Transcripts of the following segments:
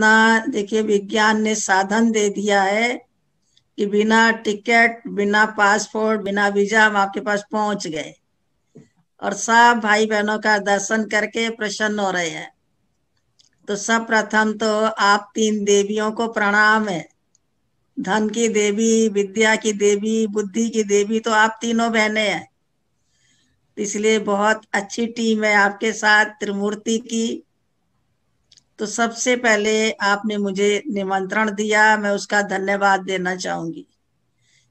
इतना देखिए विज्ञान ने साधन दे दिया है कि बिना टिकट बिना पासपोर्ट बिना वीजा हम आपके पास पहुंच गए और सब भाई बहनों का दर्शन करके प्रसन्न हो रहे हैं तो सब प्रथम तो आप तीन देवियों को प्रणाम है धन की देवी विद्या की देवी बुद्धि की देवी तो आप तीनों बहने हैं इसलिए बहुत अच्छी टीम है आपके साथ त्रिमूर्ति की तो सबसे पहले आपने मुझे निमंत्रण दिया मैं उसका धन्यवाद देना चाहूंगी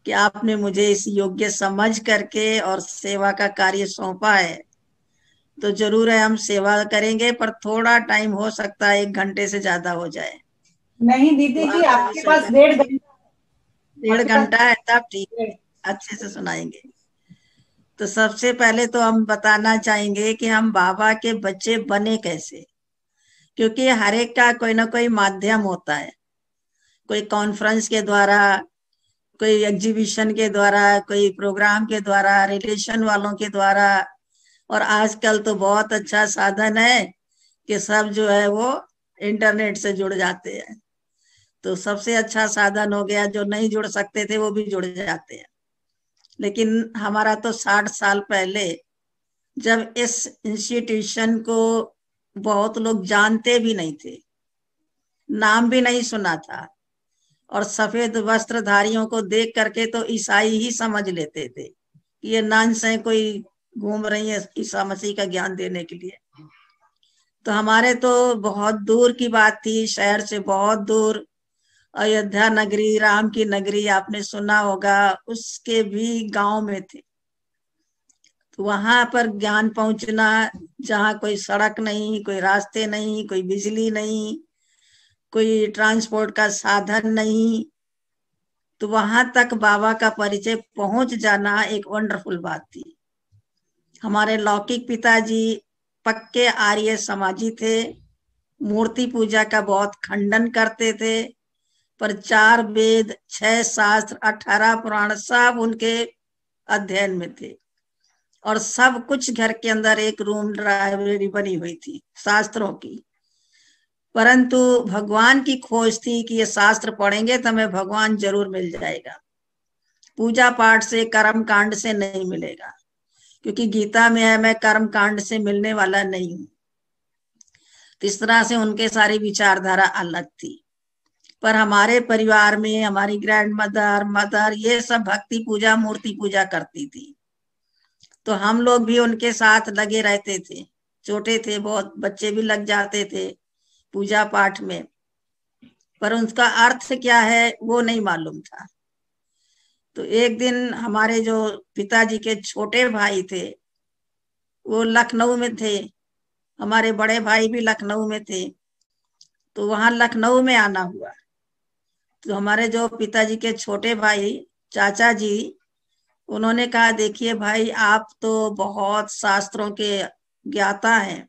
कि आपने मुझे इस योग्य समझ करके और सेवा का कार्य सौंपा है तो जरूर है हम सेवा करेंगे पर थोड़ा टाइम हो सकता है एक घंटे से ज्यादा हो जाए नहीं दीदी जी तो आपके पास डेढ़ घंटा डेढ़ घंटा है तब ठीक है अच्छे से सुनाएंगे तो सबसे पहले तो हम बताना चाहेंगे कि हम बाबा के बच्चे बने कैसे क्योंकि हर एक का कोई ना कोई माध्यम होता है कोई कॉन्फ्रेंस के द्वारा कोई एग्जीबिशन के द्वारा कोई प्रोग्राम के द्वारा रिलेशन वालों के द्वारा और आजकल तो बहुत अच्छा साधन है कि सब जो है वो इंटरनेट से जुड़ जाते हैं तो सबसे अच्छा साधन हो गया जो नहीं जुड़ सकते थे वो भी जुड़ जाते हैं लेकिन हमारा तो साठ साल पहले जब इस इंस्टीट्यूशन को बहुत लोग जानते भी नहीं थे नाम भी नहीं सुना था और सफेद वस्त्रधारियों को देख करके तो ईसाई ही समझ लेते थे कि ये नान है कोई घूम रही है ईसा मसीह का ज्ञान देने के लिए तो हमारे तो बहुत दूर की बात थी शहर से बहुत दूर अयोध्या नगरी राम की नगरी आपने सुना होगा उसके भी गांव में थे वहां पर ज्ञान पहुंचना जहां कोई सड़क नहीं कोई रास्ते नहीं कोई बिजली नहीं कोई ट्रांसपोर्ट का साधन नहीं तो वहां तक बाबा का परिचय पहुंच जाना एक वंडरफुल बात थी हमारे लौकिक पिताजी पक्के आर्य समाजी थे मूर्ति पूजा का बहुत खंडन करते थे पर चार वेद छह शास्त्र अठारह पुराण सब उनके अध्ययन में थे और सब कुछ घर के अंदर एक रूम लाइब्रेरी बनी हुई थी शास्त्रों की परंतु भगवान की खोज थी कि ये शास्त्र पढ़ेंगे तो हमें भगवान जरूर मिल जाएगा पूजा पाठ से कर्म कांड से नहीं मिलेगा क्योंकि गीता में है मैं कर्म कांड से मिलने वाला नहीं हूं इस तरह से उनके सारी विचारधारा अलग थी पर हमारे परिवार में हमारी ग्रैंड मदर मदर ये सब भक्ति पूजा मूर्ति पूजा करती थी तो हम लोग भी उनके साथ लगे रहते थे छोटे थे बहुत बच्चे भी लग जाते थे पूजा पाठ में पर उनका अर्थ क्या है वो नहीं मालूम था तो एक दिन हमारे जो पिताजी के छोटे भाई थे वो लखनऊ में थे हमारे बड़े भाई भी लखनऊ में थे तो वहां लखनऊ में आना हुआ तो हमारे जो पिताजी के छोटे भाई चाचा जी उन्होंने कहा देखिए भाई आप तो बहुत शास्त्रों के ज्ञाता हैं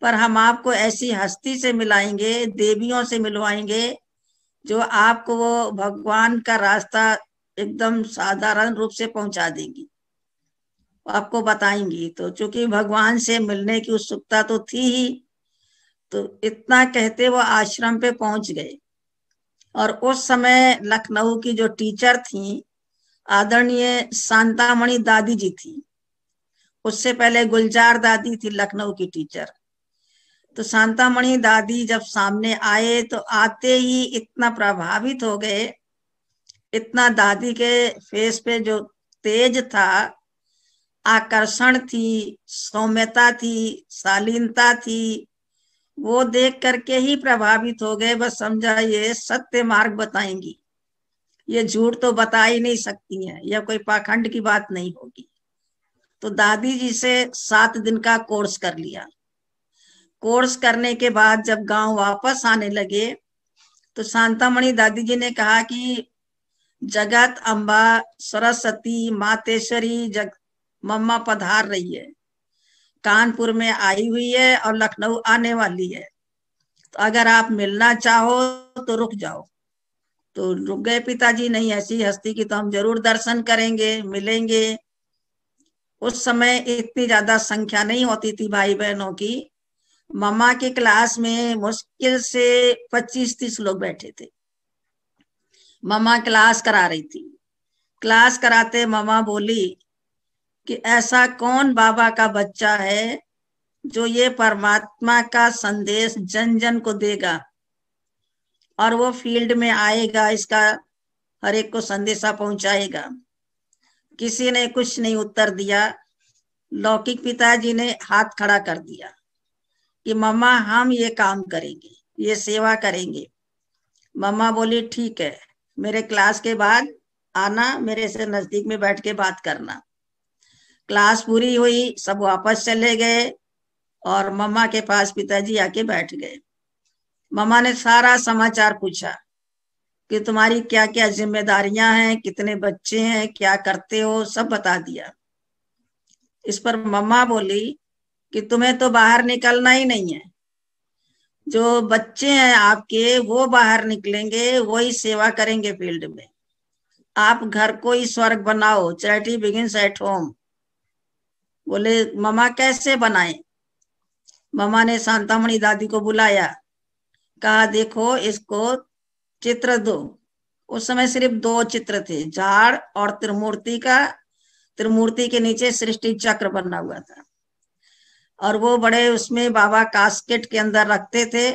पर हम आपको ऐसी हस्ती से मिलाएंगे देवियों से मिलवाएंगे जो आपको वो भगवान का रास्ता एकदम साधारण रूप से पहुंचा देंगी आपको बताएंगी तो चूंकि भगवान से मिलने की उत्सुकता तो थी ही तो इतना कहते वो आश्रम पे पहुंच गए और उस समय लखनऊ की जो टीचर थी आदरणीय शांतामणि दादी जी थी उससे पहले गुलजार दादी थी लखनऊ की टीचर तो शांतामणि दादी जब सामने आए तो आते ही इतना प्रभावित हो गए इतना दादी के फेस पे जो तेज था आकर्षण थी सौम्यता थी शालीनता थी वो देख करके ही प्रभावित हो गए बस समझा ये सत्य मार्ग बताएंगी ये झूठ तो बता ही नहीं सकती है यह कोई पाखंड की बात नहीं होगी तो दादी जी से सात दिन का कोर्स कर लिया कोर्स करने के बाद जब गांव वापस आने लगे तो शांतामणि दादी जी ने कहा कि जगत अम्बा सरस्वती मातेश्वरी जग मम्मा पधार रही है कानपुर में आई हुई है और लखनऊ आने वाली है तो अगर आप मिलना चाहो तो रुक जाओ तो रुक गए पिताजी नहीं ऐसी हस्ती की तो हम जरूर दर्शन करेंगे मिलेंगे उस समय इतनी ज्यादा संख्या नहीं होती थी भाई बहनों की मामा के क्लास में मुश्किल से 25-30 लोग बैठे थे मामा क्लास करा रही थी क्लास कराते मामा बोली कि ऐसा कौन बाबा का बच्चा है जो ये परमात्मा का संदेश जन जन को देगा और वो फील्ड में आएगा इसका हर एक को संदेशा पहुंचाएगा किसी ने कुछ नहीं उत्तर दिया लौकिक पिताजी ने हाथ खड़ा कर दिया कि मम्मा हम ये काम करेंगे ये सेवा करेंगे मम्मा बोली ठीक है मेरे क्लास के बाद आना मेरे से नजदीक में बैठ के बात करना क्लास पूरी हुई सब वापस चले गए और मम्मा के पास पिताजी आके बैठ गए मामा ने सारा समाचार पूछा कि तुम्हारी क्या क्या जिम्मेदारियां हैं कितने बच्चे हैं क्या करते हो सब बता दिया इस पर मम्मा बोली कि तुम्हें तो बाहर निकलना ही नहीं है जो बच्चे हैं आपके वो बाहर निकलेंगे वो ही सेवा करेंगे फील्ड में आप घर को ही स्वर्ग बनाओ चैरिटी बिगिंस एट होम बोले ममा कैसे बनाए ममा ने शांतामणि दादी को बुलाया कहा देखो इसको चित्र दो उस समय सिर्फ दो चित्र थे झाड़ और त्रिमूर्ति का त्रिमूर्ति के नीचे सृष्टि चक्र बना हुआ था और वो बड़े उसमें बाबा कास्केट के अंदर रखते थे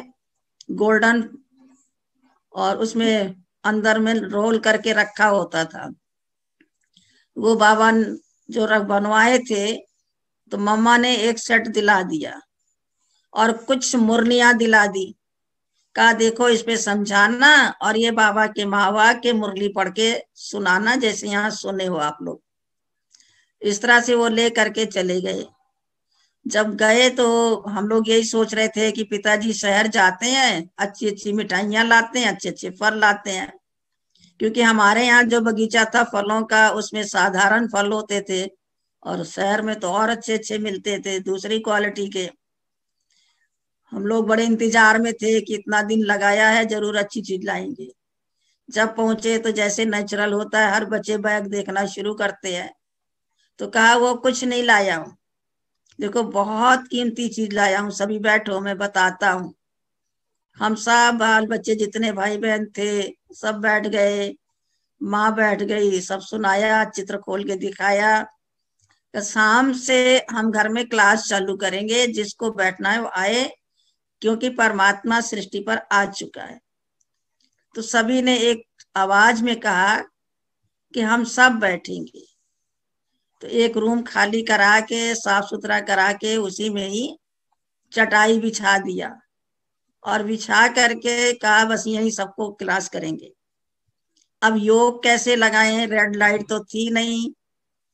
गोल्डन और उसमें अंदर में रोल करके रखा होता था वो बाबा जो बनवाए थे तो मम्मा ने एक सेट दिला दिया और कुछ मुरलियां दिला दी का देखो इस पे समझाना और ये बाबा के मावा के मुरली पढ़ के सुनाना जैसे यहाँ सुने हो आप लोग इस तरह से वो ले करके चले गए जब गए तो हम लोग यही सोच रहे थे कि पिताजी शहर जाते हैं अच्छी अच्छी मिठाइयां लाते हैं अच्छे अच्छे फल लाते हैं क्योंकि हमारे यहाँ जो बगीचा था फलों का उसमें साधारण फल होते थे और शहर में तो और अच्छे अच्छे मिलते थे दूसरी क्वालिटी के हम लोग बड़े इंतजार में थे कि इतना दिन लगाया है जरूर अच्छी चीज लाएंगे जब पहुंचे तो जैसे नेचुरल होता है हर बच्चे बैग देखना शुरू करते हैं तो कहा वो कुछ नहीं लाया हूं देखो बहुत कीमती चीज लाया हूँ सभी बैठो मैं बताता हूँ हम सब बाल बच्चे जितने भाई बहन थे सब बैठ गए माँ बैठ गई सब सुनाया चित्र खोल के दिखाया शाम से हम घर में क्लास चालू करेंगे जिसको बैठना है वो आए क्योंकि परमात्मा सृष्टि पर आ चुका है तो सभी ने एक आवाज में कहा कि हम सब बैठेंगे तो एक रूम खाली करा के साफ सुथरा करा के उसी में ही चटाई बिछा दिया और बिछा करके कहा बस यही सबको क्लास करेंगे अब योग कैसे लगाए रेड लाइट तो थी नहीं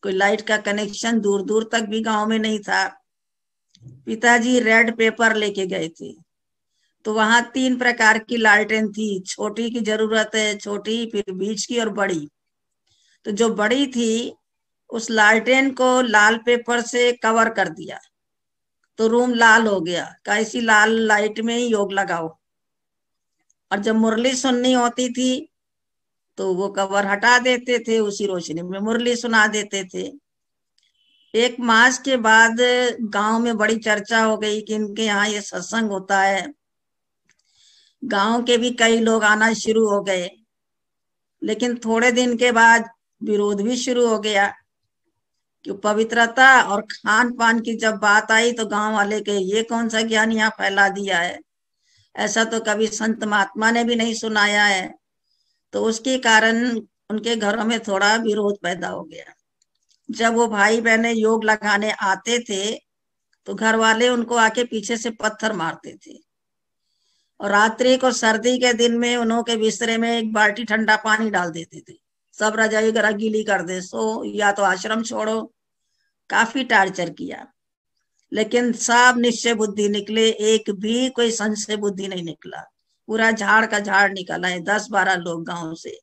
कोई लाइट का कनेक्शन दूर दूर तक भी गांव में नहीं था पिताजी रेड पेपर लेके गए थे तो वहां तीन प्रकार की लालटेन थी छोटी की जरूरत है छोटी फिर बीच की और बड़ी तो जो बड़ी थी उस लालटेन को लाल पेपर से कवर कर दिया तो रूम लाल हो गया कैसी लाल लाइट में ही योग लगाओ और जब मुरली सुननी होती थी तो वो कवर हटा देते थे उसी रोशनी में मुरली सुना देते थे एक मास के बाद गांव में बड़ी चर्चा हो गई कि इनके यहाँ ये सत्संग होता है गांव के भी कई लोग आना शुरू हो गए लेकिन थोड़े दिन के बाद विरोध भी शुरू हो गया कि पवित्रता और खान पान की जब बात आई तो गांव वाले के ये कौन सा ज्ञान यहाँ फैला दिया है ऐसा तो कभी संत महात्मा ने भी नहीं सुनाया है तो उसके कारण उनके घरों में थोड़ा विरोध पैदा हो गया जब वो भाई बहने योग लगाने आते थे तो घर वाले उनको आके पीछे से पत्थर मारते थे और रात्रि को सर्दी के दिन में उन्होंने बिस्तरे में एक बाल्टी ठंडा पानी डाल देते थे सब रजाई गरा गीली कर दे सो या तो आश्रम छोड़ो काफी टार्चर किया लेकिन सब निश्चय बुद्धि निकले एक भी कोई संशय बुद्धि नहीं निकला पूरा झाड़ का झाड़ निकला है दस बारह लोग गांव से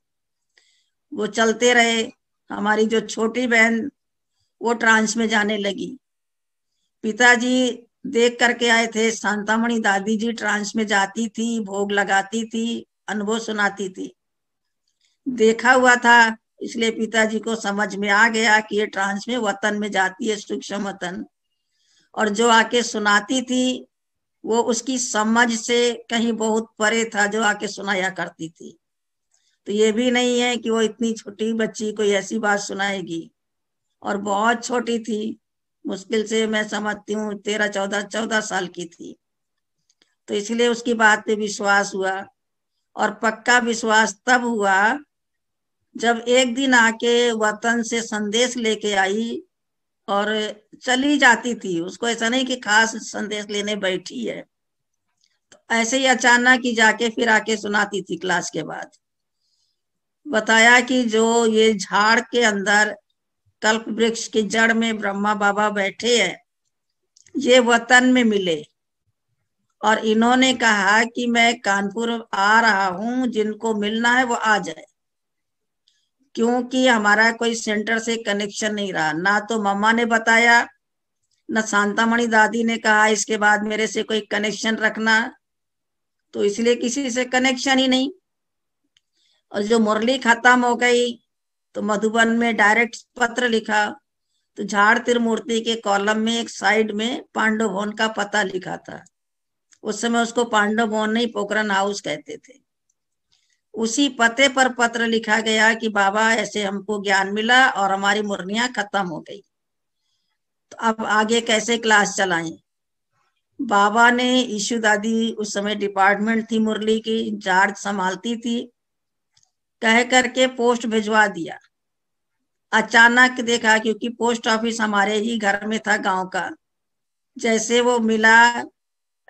वो चलते रहे हमारी जो छोटी बहन वो ट्रांस में जाने लगी पिताजी देख करके आए थे शांतामणि दादी जी ट्रांस में जाती थी भोग लगाती थी अनुभव सुनाती थी देखा हुआ था इसलिए पिताजी को समझ में आ गया कि ये ट्रांस में वतन में जाती है सूक्ष्म वतन और जो आके सुनाती थी वो उसकी समझ से कहीं बहुत परे था जो आके सुनाया करती थी तो ये भी नहीं है कि वो इतनी छोटी बच्ची कोई ऐसी बात सुनाएगी और बहुत छोटी थी मुश्किल से मैं समझती हूँ तेरह चौदह चौदह साल की थी तो इसलिए उसकी बात पे विश्वास हुआ और पक्का विश्वास तब हुआ जब एक दिन आके वतन से संदेश लेके आई और चली जाती थी उसको ऐसा नहीं कि खास संदेश लेने बैठी है तो ऐसे ही अचानक ही जाके फिर आके सुनाती थी क्लास के बाद बताया कि जो ये झाड़ के अंदर कल्प वृक्ष की जड़ में ब्रह्मा बाबा बैठे हैं ये वतन में मिले और इन्होंने कहा कि मैं कानपुर आ रहा हूं जिनको मिलना है वो आ जाए क्योंकि हमारा कोई सेंटर से कनेक्शन नहीं रहा ना तो मम्मा ने बताया ना शांतामणि दादी ने कहा इसके बाद मेरे से कोई कनेक्शन रखना तो इसलिए किसी से कनेक्शन ही नहीं और जो मुरली खत्म हो गई तो मधुबन में डायरेक्ट पत्र लिखा तो झाड़ त्रिमूर्ति के कॉलम में एक साइड में पांडव भवन का पता लिखा था उस समय उसको पांडव भवन नहीं पोखरन हाउस कहते थे उसी पते पर पत्र लिखा गया कि बाबा ऐसे हमको ज्ञान मिला और हमारी मुरनिया खत्म हो गई तो अब आगे कैसे क्लास चलाएं बाबा ने ईशु दादी उस समय डिपार्टमेंट थी मुरली की इंचार्ज संभालती थी कह करके पोस्ट भिजवा दिया अचानक देखा क्योंकि पोस्ट ऑफिस हमारे ही घर में था गांव का जैसे वो मिला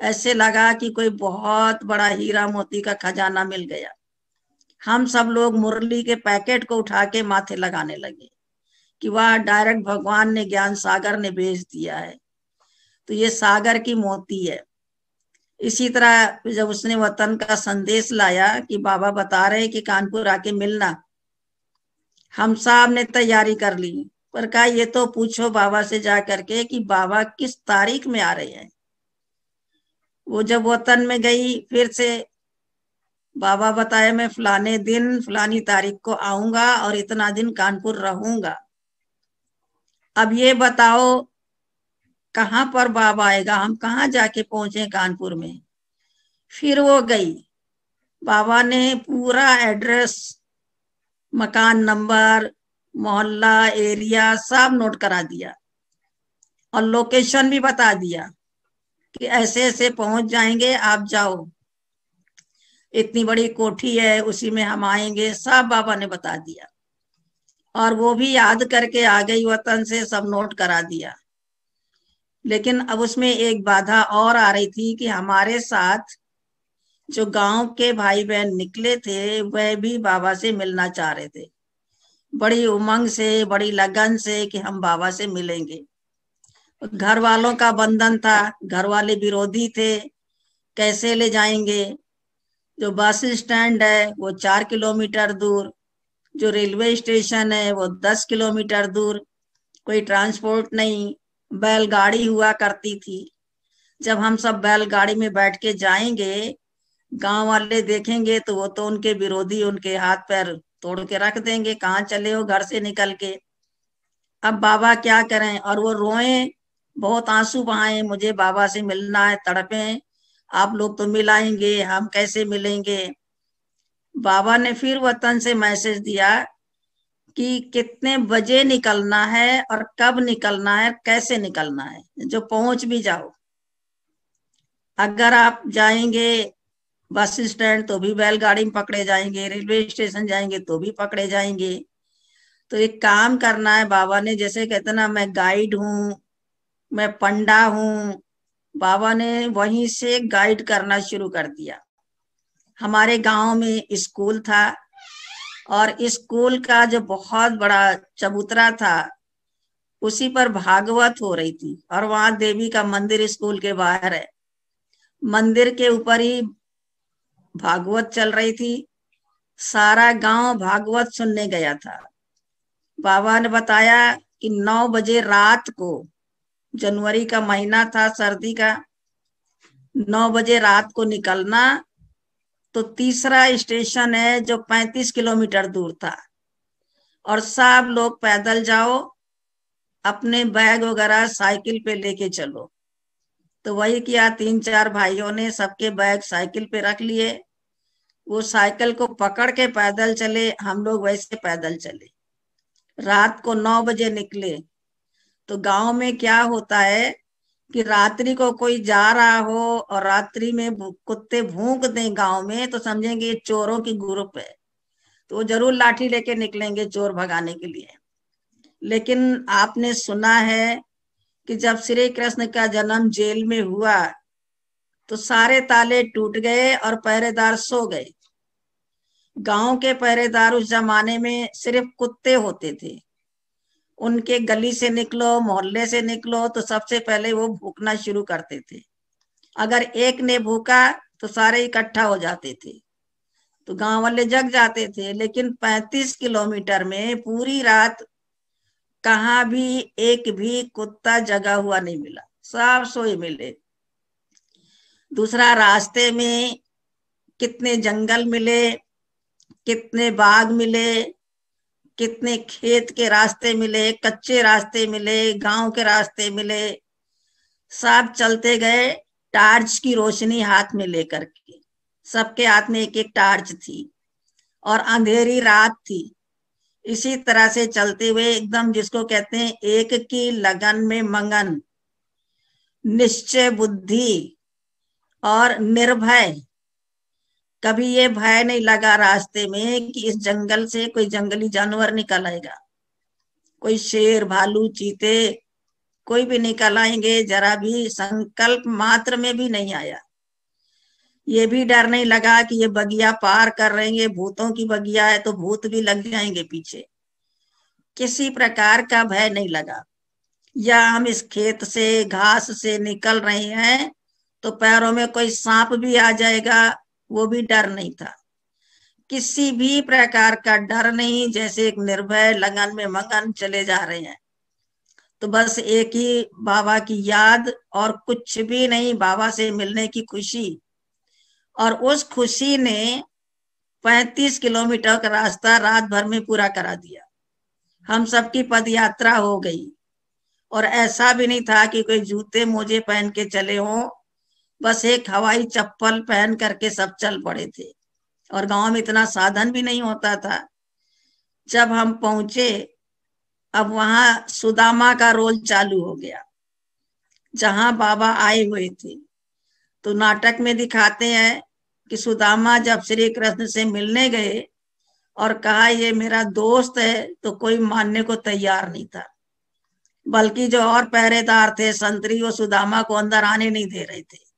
ऐसे लगा कि कोई बहुत बड़ा हीरा मोती का खजाना मिल गया हम सब लोग मुरली के पैकेट को उठा के माथे लगाने लगे कि वह डायरेक्ट भगवान ने ज्ञान सागर ने भेज दिया है तो ये सागर की मोती है इसी तरह जब उसने वतन का संदेश लाया कि बाबा बता रहे कि कानपुर आके मिलना हम साहब ने तैयारी कर ली पर कहा ये तो पूछो बाबा से जा करके कि बाबा किस तारीख में आ रहे हैं वो जब वतन में गई फिर से बाबा बताया मैं फलाने दिन फलानी तारीख को आऊंगा और इतना दिन कानपुर रहूंगा अब ये बताओ कहाँ पर बाबा आएगा हम कहाँ जाके पहुंचे कानपुर में फिर वो गई बाबा ने पूरा एड्रेस मकान नंबर मोहल्ला एरिया सब नोट करा दिया और लोकेशन भी बता दिया कि ऐसे ऐसे पहुंच जाएंगे आप जाओ इतनी बड़ी कोठी है उसी में हम आएंगे सब बाबा ने बता दिया और वो भी याद करके आ गई वतन से सब नोट करा दिया लेकिन अब उसमें एक बाधा और आ रही थी कि हमारे साथ जो गांव के भाई बहन निकले थे वह भी बाबा से मिलना चाह रहे थे बड़ी उमंग से बड़ी लगन से कि हम बाबा से मिलेंगे घर वालों का बंधन था घर वाले विरोधी थे कैसे ले जाएंगे जो बस स्टैंड है वो चार किलोमीटर दूर जो रेलवे स्टेशन है वो दस किलोमीटर दूर कोई ट्रांसपोर्ट नहीं बैलगाड़ी हुआ करती थी जब हम सब बैलगाड़ी में बैठ के जाएंगे गांव वाले देखेंगे तो वो तो उनके विरोधी उनके हाथ पैर तोड़ के रख देंगे कहाँ चले हो घर से निकल के अब बाबा क्या करें और वो रोए बहुत आंसू बहाए मुझे बाबा से मिलना है तड़पे आप लोग तो मिलाएंगे हम कैसे मिलेंगे बाबा ने फिर वतन से मैसेज दिया कि कितने बजे निकलना है और कब निकलना है कैसे निकलना है जो पहुंच भी जाओ अगर आप जाएंगे बस स्टैंड तो भी बैलगाड़ी में पकड़े जाएंगे रेलवे स्टेशन जाएंगे तो भी पकड़े जाएंगे तो एक काम करना है बाबा ने जैसे कहते ना मैं गाइड हूँ मैं पंडा हूं बाबा ने वहीं से गाइड करना शुरू कर दिया हमारे गांव में स्कूल था और स्कूल का जो बहुत बड़ा चबूतरा था उसी पर भागवत हो रही थी और वहां देवी का मंदिर स्कूल के बाहर है मंदिर के ऊपर ही भागवत चल रही थी सारा गांव भागवत सुनने गया था बाबा ने बताया कि नौ बजे रात को जनवरी का महीना था सर्दी का नौ बजे रात को निकलना तो तीसरा स्टेशन है जो 35 किलोमीटर दूर था और सब लोग पैदल जाओ अपने बैग वगैरह साइकिल पे लेके चलो तो वही किया तीन चार भाइयों ने सबके बैग साइकिल पे रख लिए वो साइकिल को पकड़ के पैदल चले हम लोग वैसे पैदल चले रात को नौ बजे निकले तो गांव में क्या होता है कि रात्रि को कोई जा रहा हो और रात्रि में कुत्ते भूख दें गांव में तो समझेंगे ये चोरों की ग्रुप है तो वो जरूर लाठी लेके निकलेंगे चोर भगाने के लिए लेकिन आपने सुना है कि जब श्री कृष्ण का जन्म जेल में हुआ तो सारे ताले टूट गए और पहरेदार सो गए गांव के पहरेदार उस जमाने में सिर्फ कुत्ते होते थे उनके गली से निकलो मोहल्ले से निकलो तो सबसे पहले वो भूखना शुरू करते थे अगर एक ने भूखा तो सारे इकट्ठा हो जाते थे तो गांव वाले जग जाते थे लेकिन 35 किलोमीटर में पूरी रात कहा भी एक भी कुत्ता जगा हुआ नहीं मिला सब सोए मिले दूसरा रास्ते में कितने जंगल मिले कितने बाग मिले कितने खेत के रास्ते मिले कच्चे रास्ते मिले गांव के रास्ते मिले सब चलते गए टार्च की रोशनी हाथ में लेकर के सबके हाथ में एक एक टार्च थी और अंधेरी रात थी इसी तरह से चलते हुए एकदम जिसको कहते हैं एक की लगन में मंगन निश्चय बुद्धि और निर्भय कभी ये भय नहीं लगा रास्ते में कि इस जंगल से कोई जंगली जानवर निकल आएगा कोई शेर भालू चीते कोई भी निकल आएंगे जरा भी संकल्प मात्र में भी नहीं आया ये भी डर नहीं लगा कि ये बगिया पार कर रहेंगे भूतों की बगिया है तो भूत भी लग जाएंगे पीछे किसी प्रकार का भय नहीं लगा या हम इस खेत से घास से निकल रहे हैं तो पैरों में कोई सांप भी आ जाएगा वो भी डर नहीं था किसी भी प्रकार का डर नहीं जैसे एक निर्भय लगन में मगन चले जा रहे हैं तो बस एक ही बाबा की याद और कुछ भी नहीं बाबा से मिलने की खुशी और उस खुशी ने 35 किलोमीटर का रास्ता रात भर में पूरा करा दिया हम सबकी पद यात्रा हो गई और ऐसा भी नहीं था कि कोई जूते मोजे पहन के चले हों बस एक हवाई चप्पल पहन करके सब चल पड़े थे और गांव में इतना साधन भी नहीं होता था जब हम पहुंचे अब वहां सुदामा का रोल चालू हो गया जहां बाबा आए हुए थे तो नाटक में दिखाते हैं कि सुदामा जब श्री कृष्ण से मिलने गए और कहा ये मेरा दोस्त है तो कोई मानने को तैयार नहीं था बल्कि जो और पहरेदार थे संतरी वो सुदामा को अंदर आने नहीं दे रहे थे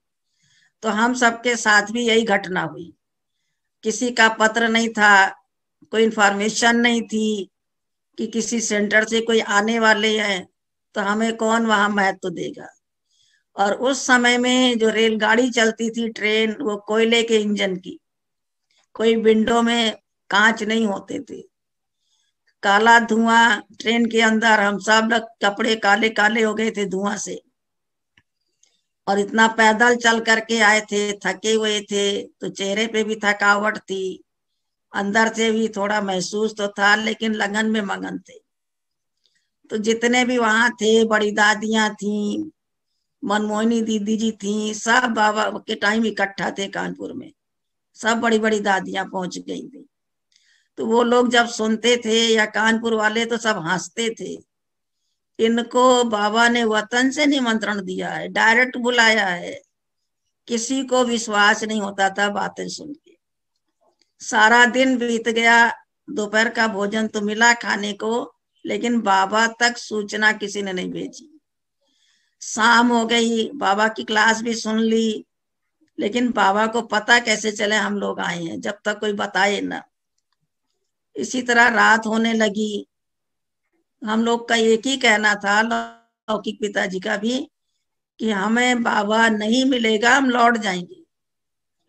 तो हम सबके साथ भी यही घटना हुई किसी का पत्र नहीं था कोई इंफॉर्मेशन नहीं थी कि किसी सेंटर से कोई आने वाले हैं तो हमें कौन वहां महत्व देगा और उस समय में जो रेलगाड़ी चलती थी ट्रेन वो कोयले के इंजन की कोई विंडो में कांच नहीं होते थे काला धुआं ट्रेन के अंदर हम सब कपड़े काले काले हो गए थे धुआं से और इतना पैदल चल करके आए थे थके हुए थे तो चेहरे पे भी थकावट थी अंदर से भी थोड़ा महसूस तो था लेकिन लगन में मगन थे तो जितने भी वहां थे बड़ी दादियां थी मनमोहिनी दीदी जी थी सब बाबा के टाइम इकट्ठा थे कानपुर में सब बड़ी बड़ी दादियां पहुंच गई थी तो वो लोग जब सुनते थे या कानपुर वाले तो सब हंसते थे इनको बाबा ने वतन से निमंत्रण दिया है डायरेक्ट बुलाया है किसी को विश्वास नहीं होता था बातें सुन के सारा दिन बीत गया दोपहर का भोजन तो मिला खाने को लेकिन बाबा तक सूचना किसी ने नहीं भेजी शाम हो गई बाबा की क्लास भी सुन ली लेकिन बाबा को पता कैसे चले हम लोग आए हैं जब तक कोई बताए ना इसी तरह रात होने लगी हम लोग का एक ही कहना था लौकिक पिताजी का भी कि हमें बाबा नहीं मिलेगा हम लौट जाएंगे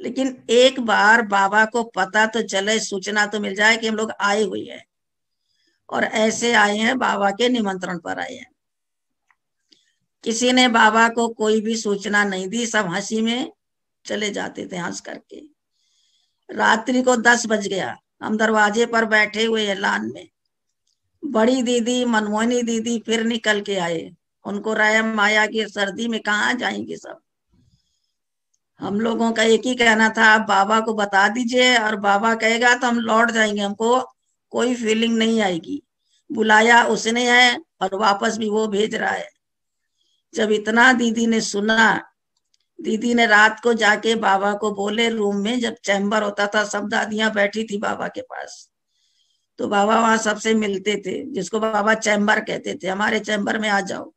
लेकिन एक बार बाबा को पता तो चले सूचना तो मिल जाए कि हम लोग आए हुए हैं और ऐसे आए हैं बाबा के निमंत्रण पर आए हैं किसी ने बाबा को कोई भी सूचना नहीं दी सब हंसी में चले जाते थे हंस करके रात्रि को दस बज गया हम दरवाजे पर बैठे हुए हैं लान में बड़ी दीदी मनमोहनी दीदी फिर निकल के आए उनको राय माया की सर्दी में कहाँ जाएंगे सब हम लोगों का एक ही कहना था आप बाबा को बता दीजिए और बाबा कहेगा तो हम लौट जाएंगे हमको कोई फीलिंग नहीं आएगी बुलाया उसने है और वापस भी वो भेज रहा है जब इतना दीदी ने सुना दीदी ने रात को जाके बाबा को बोले रूम में जब चैम्बर होता था सब दादियां बैठी थी बाबा के पास तो बाबा वहां सबसे मिलते थे जिसको बाबा चैम्बर कहते थे हमारे चैम्बर में आ जाओ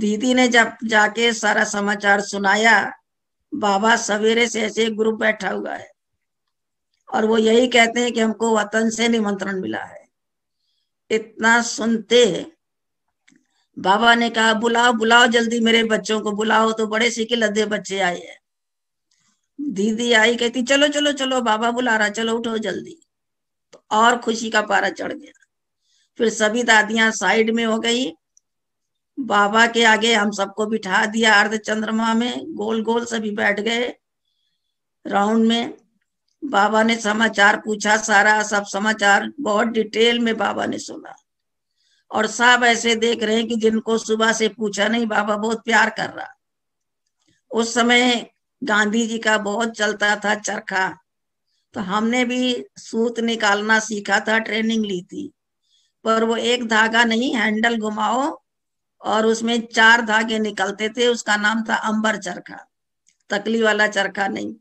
दीदी ने जब जाके सारा समाचार सुनाया बाबा सवेरे से ऐसे ग्रुप बैठा हुआ है और वो यही कहते हैं कि हमको वतन से निमंत्रण मिला है इतना सुनते बाबा ने कहा बुलाओ बुलाओ जल्दी मेरे बच्चों को बुलाओ तो बड़े सीखे लद्दे बच्चे आए हैं दीदी आई कहती चलो चलो चलो बाबा बुला रहा चलो उठो जल्दी तो और खुशी का पारा चढ़ गया फिर सभी दादियां साइड में हो गई बाबा के आगे हम सबको बिठा दिया अर्ध चंद्रमा में गोल गोल सभी बैठ गए राउंड में बाबा ने समाचार पूछा सारा सब समाचार बहुत डिटेल में बाबा ने सुना और सब ऐसे देख रहे हैं कि जिनको सुबह से पूछा नहीं बाबा बहुत प्यार कर रहा उस समय गांधी जी का बहुत चलता था चरखा तो हमने भी सूत निकालना सीखा था ट्रेनिंग ली थी पर वो एक धागा नहीं हैंडल घुमाओ और उसमें चार धागे निकलते थे उसका नाम था अंबर चरखा तकली वाला चरखा नहीं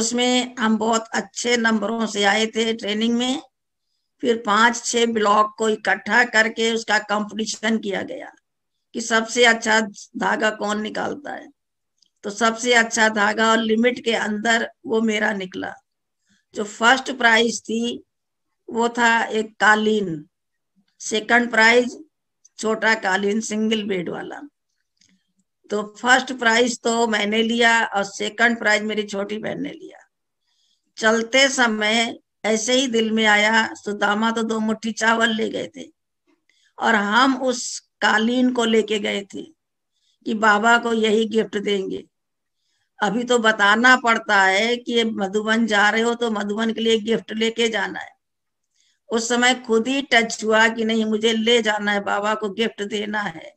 उसमें हम बहुत अच्छे नंबरों से आए थे ट्रेनिंग में फिर पांच छह ब्लॉक को इकट्ठा करके उसका कंपटीशन किया गया कि सबसे अच्छा धागा कौन निकालता है तो सबसे अच्छा धागा और लिमिट के अंदर वो मेरा निकला जो फर्स्ट प्राइज थी वो था एक कालीन सेकंड प्राइज छोटा कालीन सिंगल बेड वाला तो फर्स्ट प्राइज तो मैंने लिया और सेकंड प्राइज मेरी छोटी बहन ने लिया चलते समय ऐसे ही दिल में आया सुदामा तो दो मुट्ठी चावल ले गए थे और हम उस कालीन को लेके गए थे कि बाबा को यही गिफ्ट देंगे अभी तो बताना पड़ता है कि मधुबन जा रहे हो तो मधुबन के लिए गिफ्ट लेके जाना है उस समय खुद ही टच हुआ कि नहीं मुझे ले जाना है बाबा को गिफ्ट देना है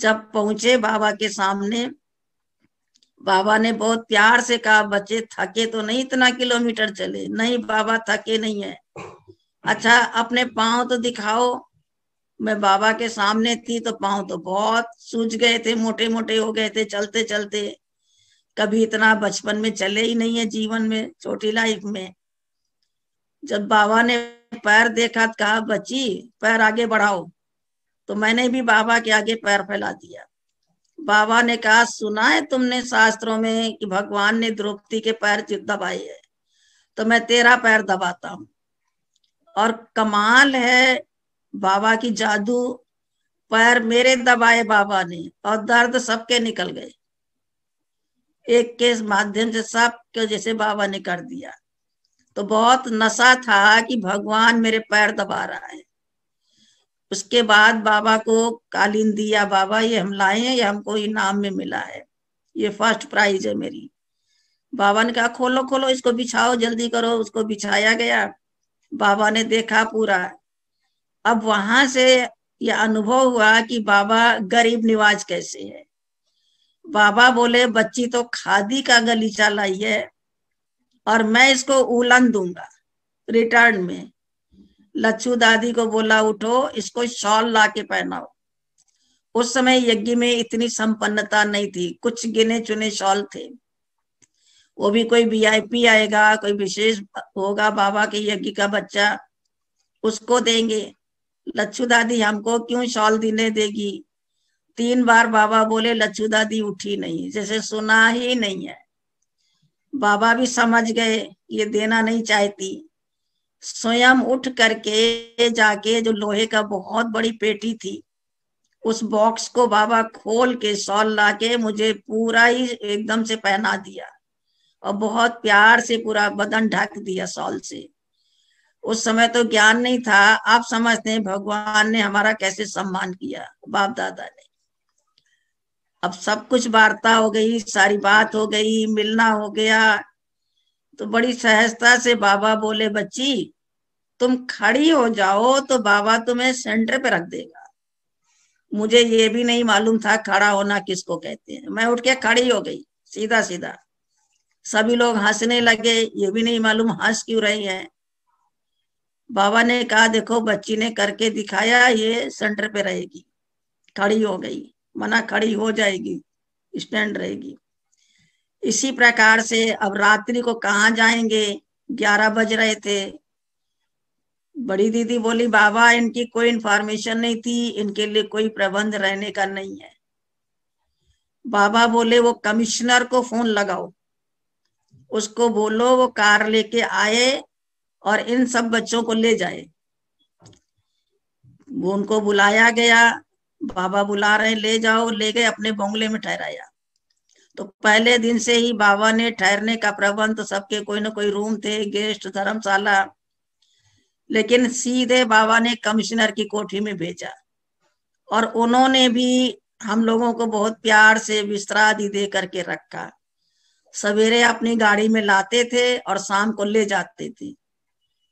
जब पहुंचे बाबा के सामने बाबा ने बहुत प्यार से कहा बच्चे थके तो नहीं इतना किलोमीटर चले नहीं बाबा थके नहीं है अच्छा अपने पाँव तो दिखाओ मैं बाबा के सामने थी तो पाँव तो बहुत सूज गए थे मोटे मोटे हो गए थे चलते चलते कभी इतना बचपन में चले ही नहीं है जीवन में छोटी लाइफ में जब बाबा ने पैर देखा कहा बच्ची पैर आगे बढ़ाओ तो मैंने भी बाबा के आगे पैर फैला दिया बाबा ने कहा सुना है तुमने शास्त्रों में कि भगवान ने द्रौपदी के पैर दबाए है तो मैं तेरा पैर दबाता हूं और कमाल है बाबा की जादू पैर मेरे दबाए बाबा ने और दर्द सबके निकल गए एक के माध्यम से सब को जैसे बाबा ने कर दिया तो बहुत नशा था कि भगवान मेरे पैर दबा रहा है उसके बाद बाबा को कालीन दिया बाबा ये हम लाए हैं ये हमको इनाम में मिला है ये फर्स्ट प्राइज है मेरी बाबा ने कहा खोलो खोलो इसको बिछाओ जल्दी करो उसको बिछाया गया बाबा ने देखा पूरा अब वहां से यह अनुभव हुआ कि बाबा गरीब निवाज कैसे है बाबा बोले बच्ची तो खादी का गलीचा लाई है और मैं इसको उलन दूंगा रिटर्न में लच्छू दादी को बोला उठो इसको शॉल ला के पहनाओ उस समय यज्ञ में इतनी संपन्नता नहीं थी कुछ गिने चुने शॉल थे वो भी कोई वीआईपी आएगा कोई विशेष होगा बाबा के यज्ञ का बच्चा उसको देंगे लच्छू दादी हमको क्यों शॉल देने देगी तीन बार बाबा बोले लच्छू दादी उठी नहीं जैसे सुना ही नहीं है बाबा भी समझ गए ये देना नहीं चाहती स्वयं उठ करके जाके जो लोहे का बहुत बड़ी पेटी थी उस बॉक्स को बाबा खोल के सॉल ला के मुझे पूरा ही एकदम से पहना दिया और बहुत प्यार से पूरा बदन ढक दिया सॉल से उस समय तो ज्ञान नहीं था आप समझते हैं भगवान ने हमारा कैसे सम्मान किया बाप दादा ने अब सब कुछ वार्ता हो गई सारी बात हो गई मिलना हो गया तो बड़ी सहजता से बाबा बोले बच्ची तुम खड़ी हो जाओ तो बाबा तुम्हें सेंटर पे रख देगा मुझे ये भी नहीं मालूम था खड़ा होना किसको कहते हैं मैं उठ के खड़ी हो गई सीधा सीधा सभी लोग हंसने लगे ये भी नहीं मालूम हंस क्यों रही है बाबा ने कहा देखो बच्ची ने करके दिखाया ये सेंटर पे रहेगी खड़ी हो गई मना खड़ी हो जाएगी स्टैंड रहेगी इसी प्रकार से अब रात्रि को कहाँ जाएंगे ग्यारह बज रहे थे बड़ी दीदी बोली बाबा इनकी कोई इंफॉर्मेशन नहीं थी इनके लिए कोई प्रबंध रहने का नहीं है बाबा बोले वो कमिश्नर को फोन लगाओ उसको बोलो वो कार लेके आए और इन सब बच्चों को ले जाए वो उनको बुलाया गया बाबा बुला रहे ले जाओ ले गए अपने बोंगले में ठहराया तो पहले दिन से ही बाबा ने ठहरने का प्रबंध तो सबके कोई ना कोई रूम थे गेस्ट धर्मशाला लेकिन सीधे बाबा ने कमिश्नर की कोठी में भेजा और उन्होंने भी हम लोगों को बहुत प्यार से बिस्तरा दी दे करके रखा सवेरे अपनी गाड़ी में लाते थे और शाम को ले जाते थे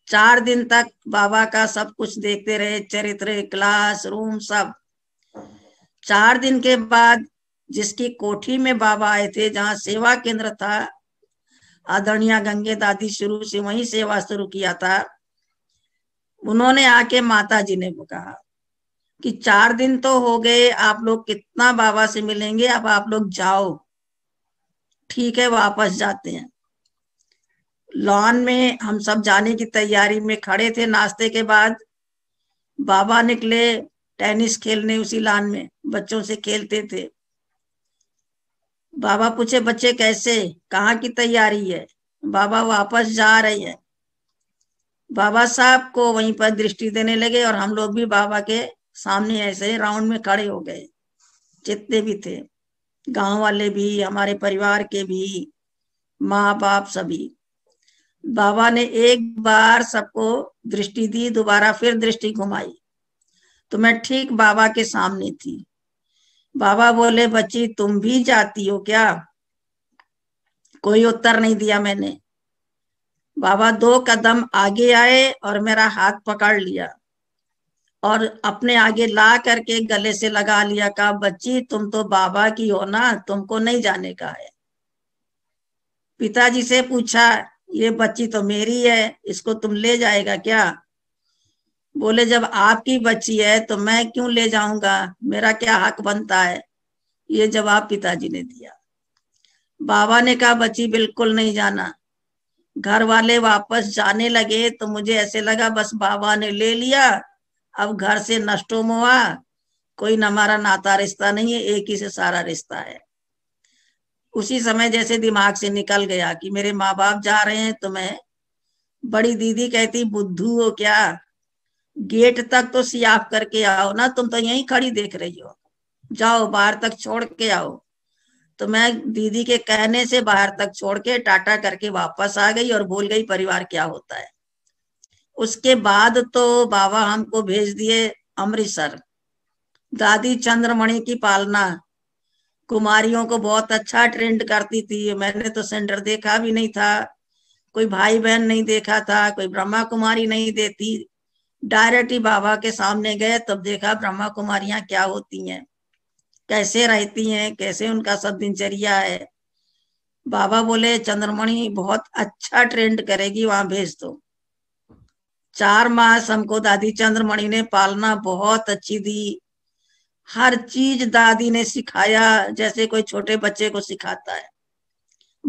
चार दिन तक बाबा का सब कुछ देखते रहे चरित्र क्लास रूम सब चार दिन के बाद जिसकी कोठी में बाबा आए थे जहाँ सेवा केंद्र था आदरणीय गंगे दादी शुरू से वही सेवा शुरू किया था उन्होंने आके माता जी ने कहा कि चार दिन तो हो गए आप लोग कितना बाबा से मिलेंगे अब आप लोग जाओ ठीक है वापस जाते हैं लॉन में हम सब जाने की तैयारी में खड़े थे नाश्ते के बाद बाबा निकले टेनिस खेलने उसी लान में बच्चों से खेलते थे बाबा पूछे बच्चे कैसे कहाँ की तैयारी है बाबा वापस जा रहे हैं बाबा साहब को वहीं पर दृष्टि देने लगे और हम लोग भी बाबा के सामने ऐसे राउंड में खड़े हो गए जितने भी थे गांव वाले भी हमारे परिवार के भी माँ बाप सभी बाबा ने एक बार सबको दृष्टि दी दोबारा फिर दृष्टि घुमाई तो मैं ठीक बाबा के सामने थी बाबा बोले बच्ची तुम भी जाती हो क्या कोई उत्तर नहीं दिया मैंने बाबा दो कदम आगे आए और मेरा हाथ पकड़ लिया और अपने आगे ला करके गले से लगा लिया कहा बच्ची तुम तो बाबा की हो ना तुमको नहीं जाने का है पिताजी से पूछा ये बच्ची तो मेरी है इसको तुम ले जाएगा क्या बोले जब आपकी बच्ची है तो मैं क्यों ले जाऊंगा मेरा क्या हक बनता है ये जवाब पिताजी ने दिया बाबा ने कहा बच्ची बिल्कुल नहीं जाना घर वाले वापस जाने लगे तो मुझे ऐसे लगा बस बाबा ने ले लिया अब घर से नष्टो मुआ कोई ना हमारा नाता रिश्ता नहीं है एक ही से सारा रिश्ता है उसी समय जैसे दिमाग से निकल गया कि मेरे माँ बाप जा रहे हैं तो मैं बड़ी दीदी कहती बुद्धू हो क्या गेट तक तो सियाफ करके आओ ना तुम तो यहीं खड़ी देख रही हो जाओ बाहर तक छोड़ के आओ तो मैं दीदी के कहने से बाहर तक छोड़ के टाटा करके वापस आ गई और भूल गई परिवार क्या होता है उसके बाद तो बाबा हमको भेज दिए अमृतसर दादी चंद्रमणि की पालना कुमारियों को बहुत अच्छा ट्रेंड करती थी मैंने तो सेंटर देखा भी नहीं था कोई भाई बहन नहीं देखा था कोई ब्रह्मा कुमारी नहीं देती डायरेक्ट ही बाबा के सामने गए तब देखा ब्रह्मा कुमारियां क्या होती हैं कैसे रहती हैं कैसे उनका सब दिनचर्या है बाबा बोले चंद्रमणि बहुत अच्छा ट्रेंड करेगी वहां भेज दो चार मास हमको दादी चंद्रमणि ने पालना बहुत अच्छी दी हर चीज दादी ने सिखाया जैसे कोई छोटे बच्चे को सिखाता है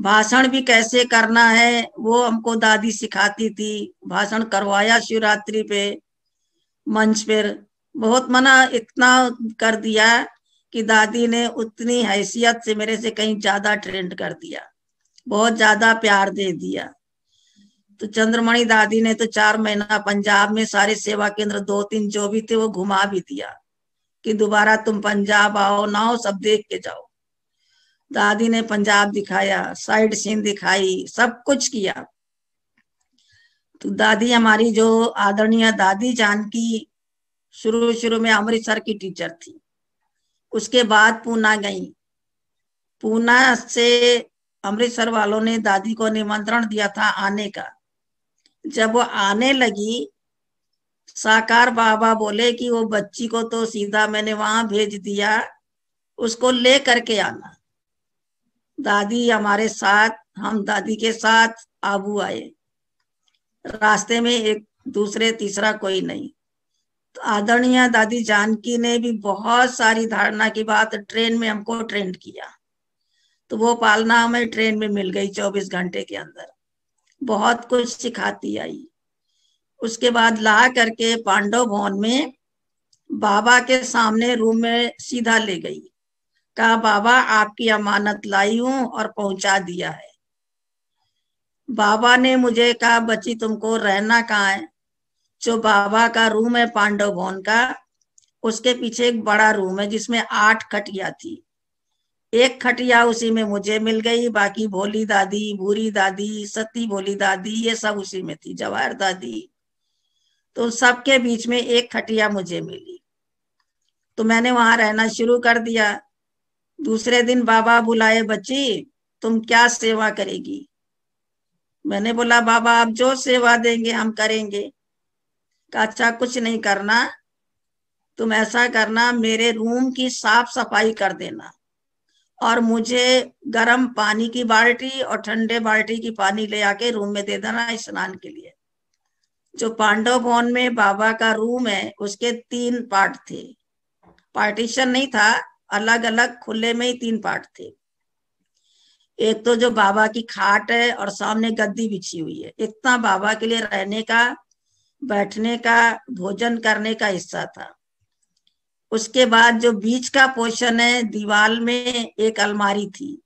भाषण भी कैसे करना है वो हमको दादी सिखाती थी भाषण करवाया शिवरात्रि पे मंच पर बहुत मना इतना कर दिया कि दादी ने उतनी हैसियत से मेरे से कहीं ज्यादा ट्रेंड कर दिया बहुत ज्यादा प्यार दे दिया तो चंद्रमणि दादी ने तो चार महीना पंजाब में सारे सेवा केंद्र दो तीन जो भी थे वो घुमा भी दिया कि दोबारा तुम पंजाब आओ ना हो सब देख के जाओ दादी ने पंजाब दिखाया साइड सीन दिखाई सब कुछ किया तो दादी हमारी जो आदरणीय दादी जानकी शुरू शुरू में अमृतसर की टीचर थी उसके बाद पूना गई पूना से अमृतसर वालों ने दादी को निमंत्रण दिया था आने का जब वो आने लगी साकार बाबा बोले कि वो बच्ची को तो सीधा मैंने वहां भेज दिया उसको ले करके आना दादी हमारे साथ हम दादी के साथ आबू आए रास्ते में एक दूसरे तीसरा कोई नहीं तो आदरणीय दादी जानकी ने भी बहुत सारी धारणा की बात ट्रेन में हमको ट्रेंड किया तो वो पालना हमें ट्रेन में मिल गई चौबीस घंटे के अंदर बहुत कुछ सिखाती आई उसके बाद ला करके पांडव भवन में बाबा के सामने रूम में सीधा ले गई कहा बाबा आपकी अमानत लाई हूं और पहुंचा दिया है बाबा ने मुझे कहा बच्ची तुमको रहना कहाँ है जो बाबा का रूम है पांडव भवन का उसके पीछे एक बड़ा रूम है जिसमें आठ खटिया थी एक खटिया उसी में मुझे मिल गई बाकी भोली दादी भूरी दादी सती भोली दादी ये सब उसी में थी जवाहर दादी तो सबके बीच में एक खटिया मुझे मिली तो मैंने वहां रहना शुरू कर दिया दूसरे दिन बाबा बुलाए बच्ची तुम क्या सेवा करेगी मैंने बोला बाबा आप जो सेवा देंगे हम करेंगे अच्छा कुछ नहीं करना तुम ऐसा करना मेरे रूम की साफ सफाई कर देना और मुझे गर्म पानी की बाल्टी और ठंडे बाल्टी की पानी ले आके रूम में दे देना स्नान के लिए जो पांडव भवन में बाबा का रूम है उसके तीन पार्ट थे पार्टीशन नहीं था अलग अलग खुले में ही तीन पार्ट थे एक तो जो बाबा की खाट है और सामने गद्दी बिछी हुई है इतना बाबा के लिए रहने का बैठने का भोजन करने का हिस्सा था उसके बाद जो बीच का पोर्शन है दीवार में एक अलमारी थी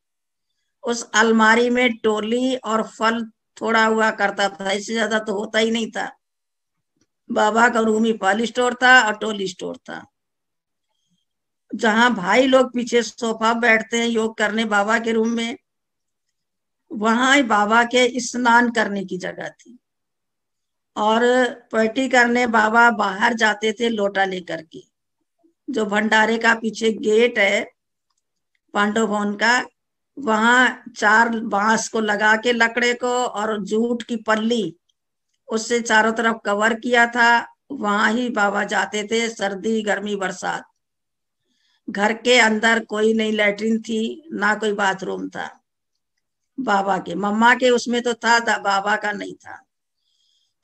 उस अलमारी में टोली और फल थोड़ा हुआ करता था इससे ज्यादा तो होता ही नहीं था बाबा का रूम ही फल स्टोर था और टोली स्टोर था जहां भाई लोग पीछे सोफा बैठते हैं योग करने बाबा के रूम में वहां बाबा के स्नान करने की जगह थी और पलटी करने बाबा बाहर जाते थे लोटा लेकर के जो भंडारे का पीछे गेट है पांडव भवन का वहां चार बांस को लगा के लकड़े को और जूट की पल्ली उससे चारों तरफ कवर किया था वहां ही बाबा जाते थे सर्दी गर्मी बरसात घर के अंदर कोई नहीं लेटरिन थी ना कोई बाथरूम था बाबा के मम्मा के उसमें तो था, था बाबा का नहीं था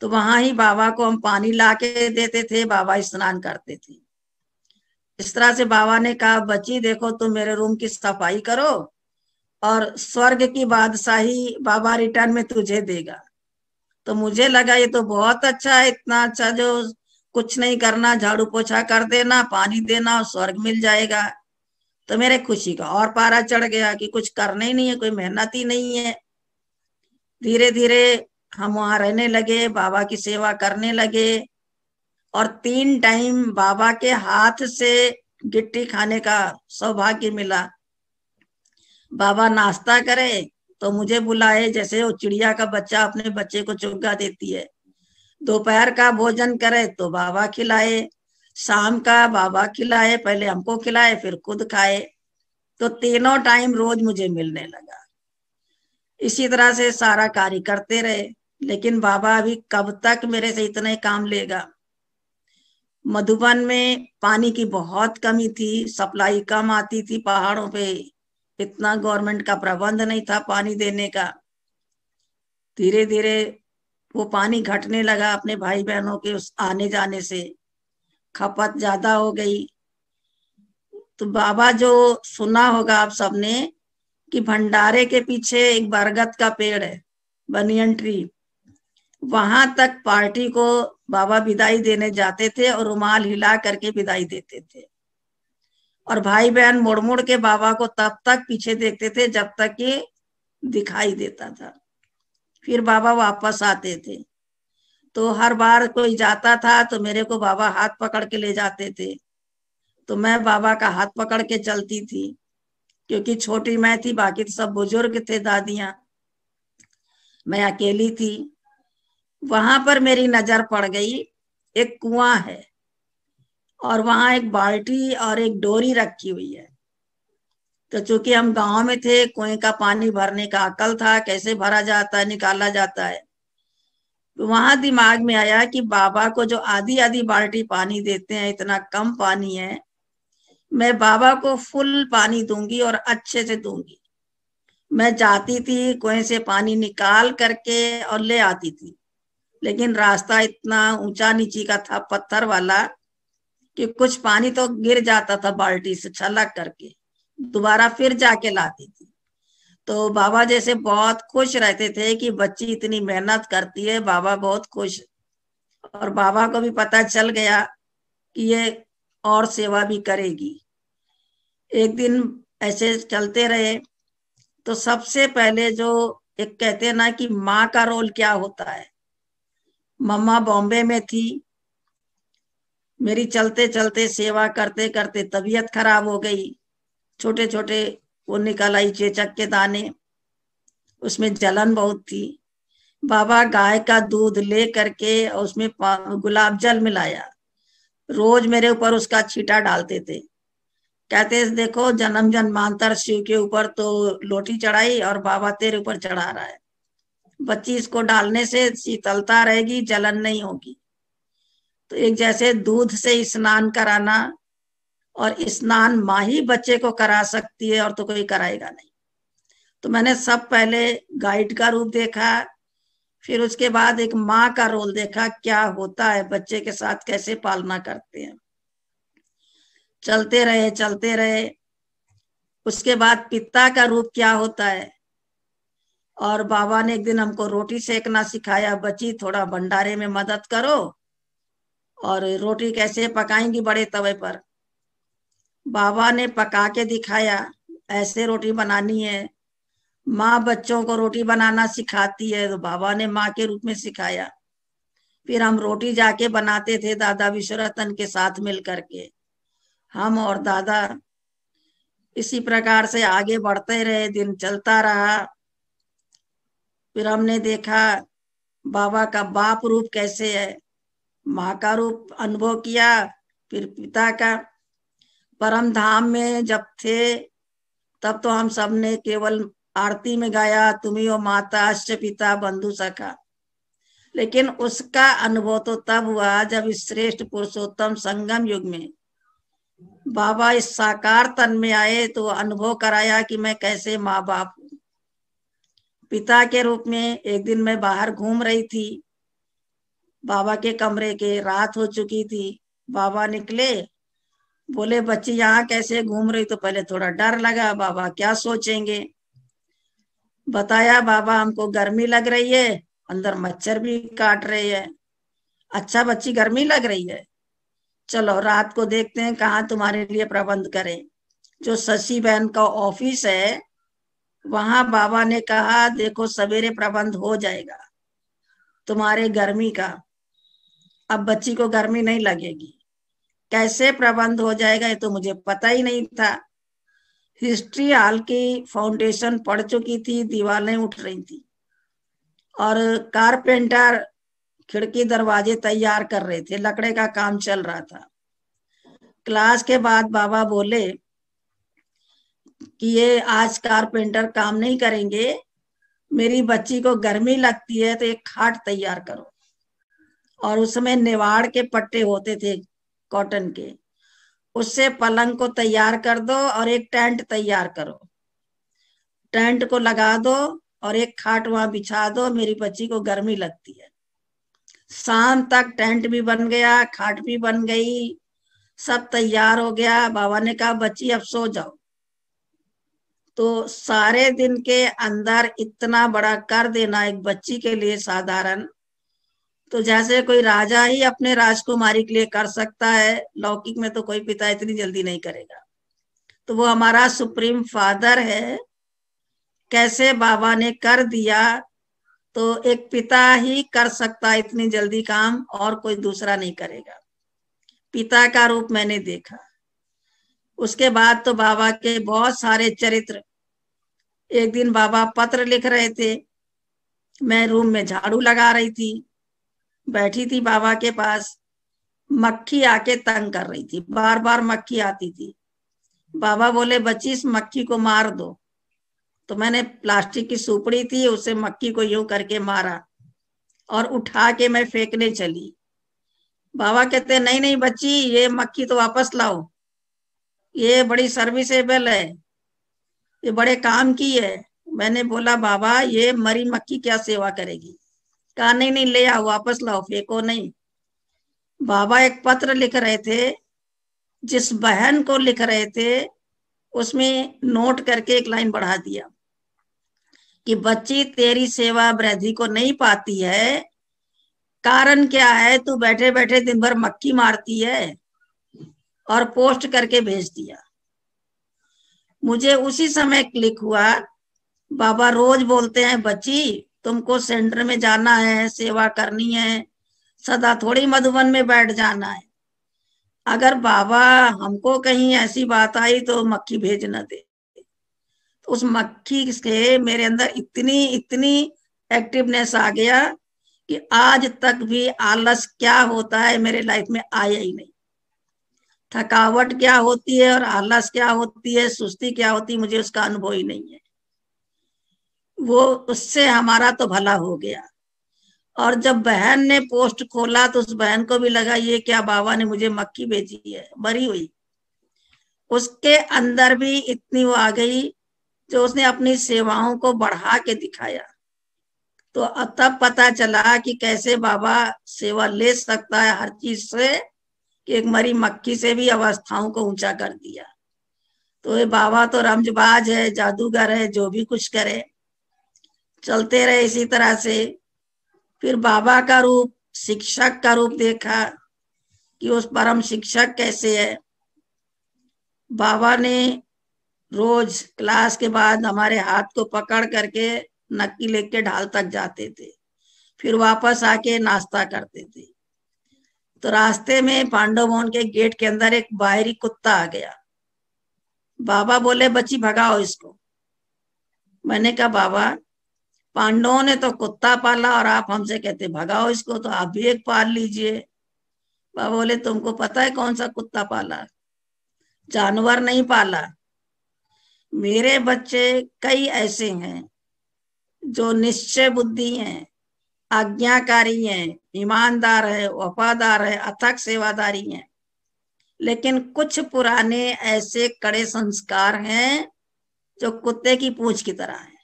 तो वहां ही बाबा को हम पानी ला के देते थे बाबा स्नान करते थे इस तरह से बाबा ने कहा बच्ची देखो तुम मेरे रूम की सफाई करो और स्वर्ग की बादशाही बाबा रिटर्न में तुझे देगा तो मुझे लगा ये तो बहुत अच्छा है इतना अच्छा जो कुछ नहीं करना झाड़ू पोछा कर देना पानी देना और स्वर्ग मिल जाएगा तो मेरे खुशी का और पारा चढ़ गया कि कुछ करना ही नहीं है कोई मेहनत ही नहीं है धीरे धीरे हम वहां रहने लगे बाबा की सेवा करने लगे और तीन टाइम बाबा के हाथ से गिट्टी खाने का सौभाग्य मिला बाबा नाश्ता करे तो मुझे बुलाए जैसे वो चिड़िया का बच्चा अपने बच्चे को चुग्गा देती है दोपहर का भोजन करे तो बाबा खिलाए शाम का बाबा खिलाए पहले हमको खिलाए फिर खुद खाए तो तीनों टाइम रोज मुझे मिलने लगा इसी तरह से सारा कार्य करते रहे लेकिन बाबा अभी कब तक मेरे से इतने काम लेगा मधुबन में पानी की बहुत कमी थी सप्लाई कम आती थी पहाड़ों पे इतना गवर्नमेंट का प्रबंध नहीं था पानी देने का धीरे धीरे वो पानी घटने लगा अपने भाई बहनों के उस आने जाने से खपत ज्यादा हो गई तो बाबा जो सुना होगा आप सबने कि भंडारे के पीछे एक बरगद का पेड़ है बनियन ट्री वहां तक पार्टी को बाबा विदाई देने जाते थे और रुमाल हिला करके विदाई देते थे और भाई बहन मुड़ मुड़ के बाबा को तब तक पीछे देखते थे जब तक ये दिखाई देता था फिर बाबा वापस आते थे तो हर बार कोई जाता था तो मेरे को बाबा हाथ पकड़ के ले जाते थे तो मैं बाबा का हाथ पकड़ के चलती थी क्योंकि छोटी मैं थी बाकी तो सब बुजुर्ग थे दादियां मैं अकेली थी वहां पर मेरी नजर पड़ गई एक कुआं है और वहां एक बाल्टी और एक डोरी रखी हुई है तो चूंकि हम गांव में थे कुएं का पानी भरने का अकल था कैसे भरा जाता है निकाला जाता है तो वहां दिमाग में आया कि बाबा को जो आधी आधी बाल्टी पानी देते हैं इतना कम पानी है मैं बाबा को फुल पानी दूंगी और अच्छे से दूंगी मैं जाती थी कुएं से पानी निकाल करके और ले आती थी लेकिन रास्ता इतना ऊंचा नीची का था पत्थर वाला कि कुछ पानी तो गिर जाता था बाल्टी से छलक करके दोबारा फिर जाके लाती थी तो बाबा जैसे बहुत खुश रहते थे कि बच्ची इतनी मेहनत करती है बाबा बहुत खुश और बाबा को भी पता चल गया कि ये और सेवा भी करेगी एक दिन ऐसे चलते रहे तो सबसे पहले जो एक कहते ना कि माँ का रोल क्या होता है मम्मा बॉम्बे में थी मेरी चलते चलते सेवा करते करते तबीयत खराब हो गई छोटे छोटे वो निकल आई चेचक के दाने उसमें जलन बहुत थी बाबा गाय का दूध ले करके और उसमें गुलाब जल मिलाया रोज मेरे ऊपर उसका छीटा डालते थे कहते देखो जन्म जन्मांतर शिव के ऊपर तो लोटी चढ़ाई और बाबा तेरे ऊपर चढ़ा रहा है बच्ची इसको डालने से शीतलता रहेगी जलन नहीं होगी तो एक जैसे दूध से स्नान कराना और स्नान माँ ही बच्चे को करा सकती है और तो कोई कराएगा नहीं तो मैंने सब पहले गाइड का रूप देखा फिर उसके बाद एक माँ का रोल देखा क्या होता है बच्चे के साथ कैसे पालना करते हैं चलते रहे चलते रहे उसके बाद पिता का रूप क्या होता है और बाबा ने एक दिन हमको रोटी सेकना सिखाया बच्ची थोड़ा भंडारे में मदद करो और रोटी कैसे पकाएंगी बड़े तवे पर बाबा ने पका के दिखाया ऐसे रोटी बनानी है माँ बच्चों को रोटी बनाना सिखाती है तो बाबा ने माँ के रूप में सिखाया फिर हम रोटी जाके बनाते थे दादा विश्वरतन के साथ मिल करके हम और दादा इसी प्रकार से आगे बढ़ते रहे दिन चलता रहा फिर हमने देखा बाबा का बाप रूप कैसे है माँ का रूप अनुभव किया फिर पिता का परम धाम में जब थे तब तो हम सब ने केवल आरती में गाया तुम्हें माता अष्ट पिता बंधु सखा लेकिन उसका अनुभव तो तब हुआ जब इस श्रेष्ठ पुरुषोत्तम संगम युग में बाबा इस साकार तन में आए तो अनुभव कराया कि मैं कैसे माँ बाप हूं पिता के रूप में एक दिन मैं बाहर घूम रही थी बाबा के कमरे के रात हो चुकी थी बाबा निकले बोले बच्ची यहाँ कैसे घूम रही तो पहले थोड़ा डर लगा बाबा क्या सोचेंगे बताया बाबा हमको गर्मी लग रही है अंदर मच्छर भी काट रहे है अच्छा बच्ची गर्मी लग रही है चलो रात को देखते हैं कहाँ तुम्हारे लिए प्रबंध करें जो शशि बहन का ऑफिस है वहां बाबा ने कहा देखो सवेरे प्रबंध हो जाएगा तुम्हारे गर्मी का अब बच्ची को गर्मी नहीं लगेगी कैसे प्रबंध हो जाएगा ये तो मुझे पता ही नहीं था हिस्ट्री हाल की फाउंडेशन पड़ चुकी थी दीवारें उठ रही थी और कारपेंटर खिड़की दरवाजे तैयार कर रहे थे लकड़े का काम चल रहा था क्लास के बाद बाबा बोले कि ये आज कारपेंटर काम नहीं करेंगे मेरी बच्ची को गर्मी लगती है तो एक खाट तैयार करो और उसमें नेवाड़ के पट्टे होते थे कॉटन के उससे पलंग को तैयार कर दो और एक टेंट तैयार करो टेंट को लगा दो और एक खाट वहां बिछा दो मेरी बच्ची को गर्मी लगती है शाम तक टेंट भी बन गया खाट भी बन गई सब तैयार हो गया बाबा ने कहा बच्ची अब सो जाओ तो सारे दिन के अंदर इतना बड़ा कर देना एक बच्ची के लिए साधारण तो जैसे कोई राजा ही अपने राजकुमारी के लिए कर सकता है लौकिक में तो कोई पिता इतनी जल्दी नहीं करेगा तो वो हमारा सुप्रीम फादर है कैसे बाबा ने कर दिया तो एक पिता ही कर सकता है इतनी जल्दी काम और कोई दूसरा नहीं करेगा पिता का रूप मैंने देखा उसके बाद तो बाबा के बहुत सारे चरित्र एक दिन बाबा पत्र लिख रहे थे मैं रूम में झाड़ू लगा रही थी बैठी थी बाबा के पास मक्खी आके तंग कर रही थी बार बार मक्खी आती थी बाबा बोले बच्ची इस मक्खी को मार दो तो मैंने प्लास्टिक की सुपड़ी थी उसे मक्खी को यूं करके मारा और उठा के मैं फेंकने चली बाबा कहते नहीं नहीं बच्ची ये मक्खी तो वापस लाओ ये बड़ी सर्विसेबल है ये बड़े काम की है मैंने बोला बाबा ये मरी मक्खी क्या सेवा करेगी कहा नहीं नहीं ले आओ वापस लाओ फेंको नहीं बाबा एक पत्र लिख रहे थे जिस बहन को लिख रहे थे उसमें नोट करके एक लाइन बढ़ा दिया कि बच्ची तेरी सेवा वृद्धि को नहीं पाती है कारण क्या है तू बैठे बैठे दिन भर मक्खी मारती है और पोस्ट करके भेज दिया मुझे उसी समय क्लिक हुआ बाबा रोज बोलते हैं बच्ची तुमको सेंटर में जाना है सेवा करनी है सदा थोड़ी मधुबन में बैठ जाना है अगर बाबा हमको कहीं ऐसी बात आई तो मक्खी भेज ना दे तो उस मक्खी से मेरे अंदर इतनी इतनी एक्टिवनेस आ गया कि आज तक भी आलस क्या होता है मेरे लाइफ में आया ही नहीं थकावट क्या होती है और आलस क्या होती है सुस्ती क्या होती है मुझे उसका अनुभव ही नहीं है वो उससे हमारा तो भला हो गया और जब बहन ने पोस्ट खोला तो उस बहन को भी लगा ये क्या बाबा ने मुझे मक्की भेजी है मरी हुई उसके अंदर भी इतनी वो आ गई जो उसने अपनी सेवाओं को बढ़ा के दिखाया तो तब पता चला कि कैसे बाबा सेवा ले सकता है हर चीज से कि एक मरी मक्खी से भी अवस्थाओं को ऊंचा कर दिया तो ये बाबा तो रमजबाज है जादूगर है जो भी कुछ करे चलते रहे इसी तरह से फिर बाबा का रूप शिक्षक का रूप देखा कि उस परम शिक्षक कैसे है बाबा ने रोज क्लास के बाद हमारे हाथ को पकड़ करके नक्की लेके ढाल तक जाते थे फिर वापस आके नाश्ता करते थे तो रास्ते में पांडव भवन के गेट के अंदर एक बाहरी कुत्ता आ गया बाबा बोले बच्ची भगाओ इसको मैंने कहा बाबा पांडवों ने तो कुत्ता पाला और आप हमसे कहते भगाओ इसको तो आप भी एक पाल लीजिए बाबा बोले तुमको पता है कौन सा कुत्ता पाला जानवर नहीं पाला मेरे बच्चे कई ऐसे हैं जो निश्चय बुद्धि हैं आज्ञाकारी हैं ईमानदार है वफादार है अथक सेवादारी हैं लेकिन कुछ पुराने ऐसे कड़े संस्कार हैं जो कुत्ते की पूछ की तरह हैं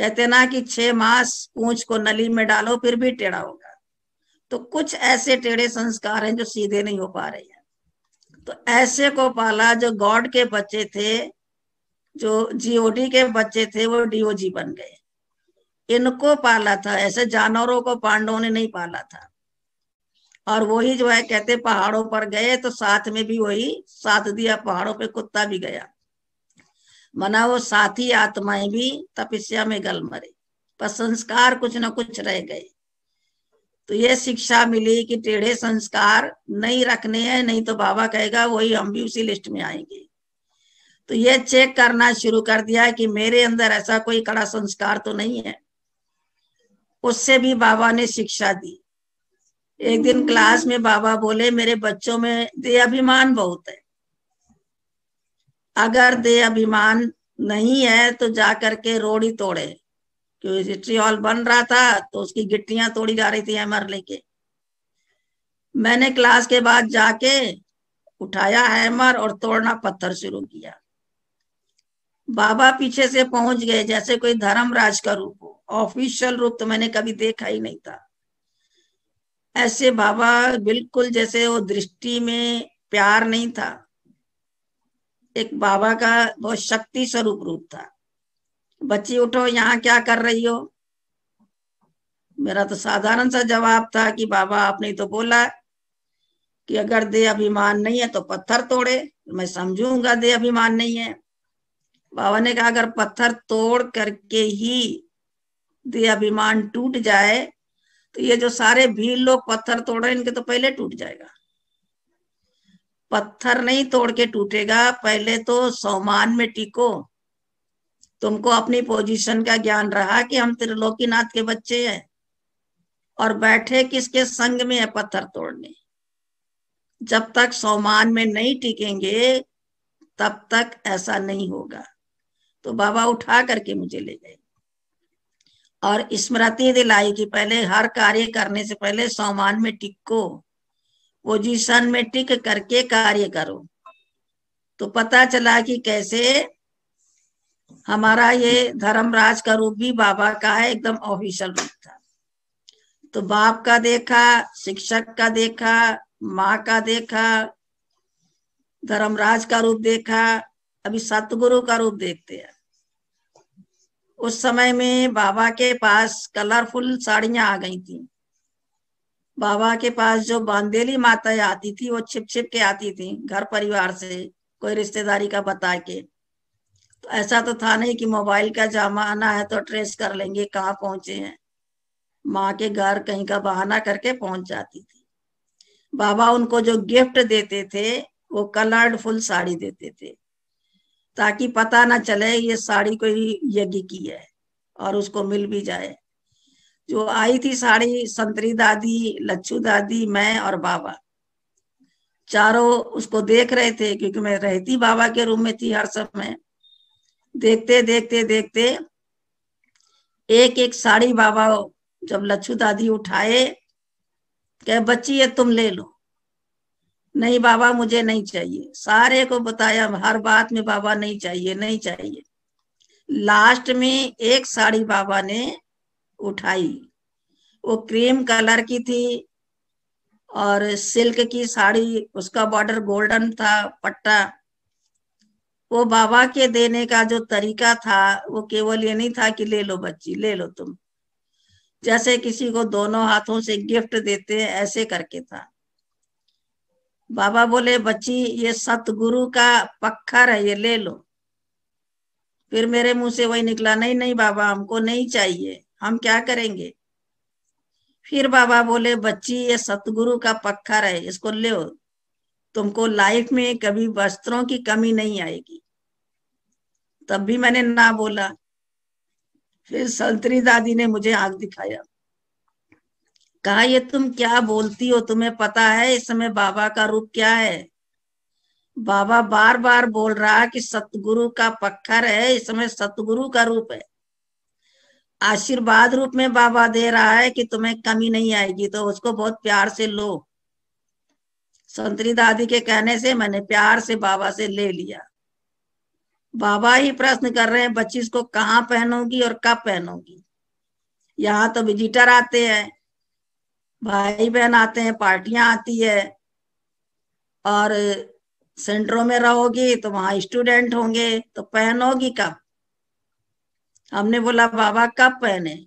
कहते ना कि छह मास पूछ को नली में डालो फिर भी टेढ़ा होगा तो कुछ ऐसे टेढ़े संस्कार हैं जो सीधे नहीं हो पा रहे हैं तो ऐसे को पाला जो गॉड के बच्चे थे जो जीओडी के बच्चे थे वो डीओजी बन गए इनको पाला था ऐसे जानवरों को पांडवों ने नहीं पाला था और वही जो है कहते पहाड़ों पर गए तो साथ में भी वही साथ दिया पहाड़ों पे कुत्ता भी गया मना वो साथी आत्माएं भी तपस्या में गल मरे पर संस्कार कुछ ना कुछ रह गए तो ये शिक्षा मिली कि टेढ़े संस्कार नहीं रखने हैं नहीं तो बाबा कहेगा वही हम भी उसी लिस्ट में आएंगे तो ये चेक करना शुरू कर दिया कि मेरे अंदर ऐसा कोई कड़ा संस्कार तो नहीं है उससे भी बाबा ने शिक्षा दी एक दिन क्लास में बाबा बोले मेरे बच्चों में दे अभिमान बहुत है अगर दे अभिमान नहीं है तो जा करके रोड ही तोड़े क्योंकि हिस्ट्री हॉल बन रहा था तो उसकी गिट्टियां तोड़ी जा रही थी हैमर लेके मैंने क्लास के बाद जाके उठाया हैमर और तोड़ना पत्थर शुरू किया बाबा पीछे से पहुंच गए जैसे कोई धर्मराज का रूप हो ऑफिशियल रूप तो मैंने कभी देखा ही नहीं था ऐसे बाबा बिल्कुल जैसे वो दृष्टि में प्यार नहीं था एक बाबा का बहुत शक्ति स्वरूप रूप था बच्ची उठो यहाँ क्या कर रही हो मेरा तो साधारण सा जवाब था कि बाबा आपने तो बोला कि अगर दे अभिमान नहीं है तो पत्थर तोड़े मैं समझूंगा दे अभिमान नहीं है बाबा ने कहा अगर पत्थर तोड़ करके ही दे अभिमान टूट जाए तो ये जो सारे भीड़ लोग पत्थर तोड़ रहे इनके तो पहले टूट जाएगा पत्थर नहीं तोड़ के टूटेगा पहले तो सोमान में टिको तुमको अपनी पोजीशन का ज्ञान रहा कि हम त्रिलोकीनाथ के बच्चे हैं और बैठे किसके संग में है पत्थर तोड़ने जब तक सोमान में नहीं टिकेंगे तब तक ऐसा नहीं होगा तो बाबा उठा करके मुझे ले गए और स्मृति दिलाई कि पहले हर कार्य करने से पहले सोमान में टिको पोजीशन में टिक करके कार्य करो तो पता चला कि कैसे हमारा ये धर्मराज का रूप भी बाबा का है एकदम ऑफिशियल रूप था तो बाप का देखा शिक्षक का देखा माँ का देखा धर्मराज का रूप देखा अभी सतगुरु का रूप देखते हैं उस समय में बाबा के पास कलरफुल साड़ियां आ गई थी बाबा के पास जो बांदेली माता आती थी वो छिप छिप के आती थी घर परिवार से कोई रिश्तेदारी का बता के तो ऐसा तो था नहीं कि मोबाइल का जमाना है तो ट्रेस कर लेंगे कहाँ पहुंचे हैं माँ के घर कहीं का बहाना करके पहुंच जाती थी बाबा उनको जो गिफ्ट देते थे वो कलर्ड फुल साड़ी देते थे ताकि पता ना चले ये साड़ी कोई यज्ञ की है और उसको मिल भी जाए जो आई थी साड़ी संतरी दादी लच्छू दादी मैं और बाबा चारों उसको देख रहे थे क्योंकि मैं रहती बाबा के रूम में थी हर समय देखते देखते देखते एक एक साड़ी बाबा जब लच्छू दादी उठाए कह बच्ची ये तुम ले लो नहीं बाबा मुझे नहीं चाहिए सारे को बताया हर बात में बाबा नहीं चाहिए नहीं चाहिए लास्ट में एक साड़ी बाबा ने उठाई वो क्रीम कलर की थी और सिल्क की साड़ी उसका बॉर्डर गोल्डन था पट्टा वो बाबा के देने का जो तरीका था वो केवल ये नहीं था कि ले लो बच्ची ले लो तुम जैसे किसी को दोनों हाथों से गिफ्ट देते हैं ऐसे करके था बाबा बोले बच्ची ये सतगुरु का पक्खर है ये ले लो फिर मेरे मुंह से वही निकला नहीं नहीं बाबा हमको नहीं चाहिए हम क्या करेंगे फिर बाबा बोले बच्ची ये सतगुरु का पक्का है इसको ले तुमको लाइफ में कभी वस्त्रों की कमी नहीं आएगी तब भी मैंने ना बोला फिर संतरी दादी ने मुझे आग दिखाया कहा ये तुम क्या बोलती हो तुम्हें पता है इस समय बाबा का रूप क्या है बाबा बार बार बोल रहा कि सतगुरु का पक्का है इस समय सतगुरु का रूप है आशीर्वाद रूप में बाबा दे रहा है कि तुम्हें कमी नहीं आएगी तो उसको बहुत प्यार से लो संतरी दादी के कहने से मैंने प्यार से बाबा से ले लिया बाबा ही प्रश्न कर रहे हैं बच्ची इसको कहाँ पहनोगी और कब पहनोगी यहाँ तो विजिटर आते हैं भाई बहन आते हैं पार्टियां आती है और सेंटरों में रहोगी तो वहां स्टूडेंट होंगे तो पहनोगी कब हमने बोला बाबा कब पहने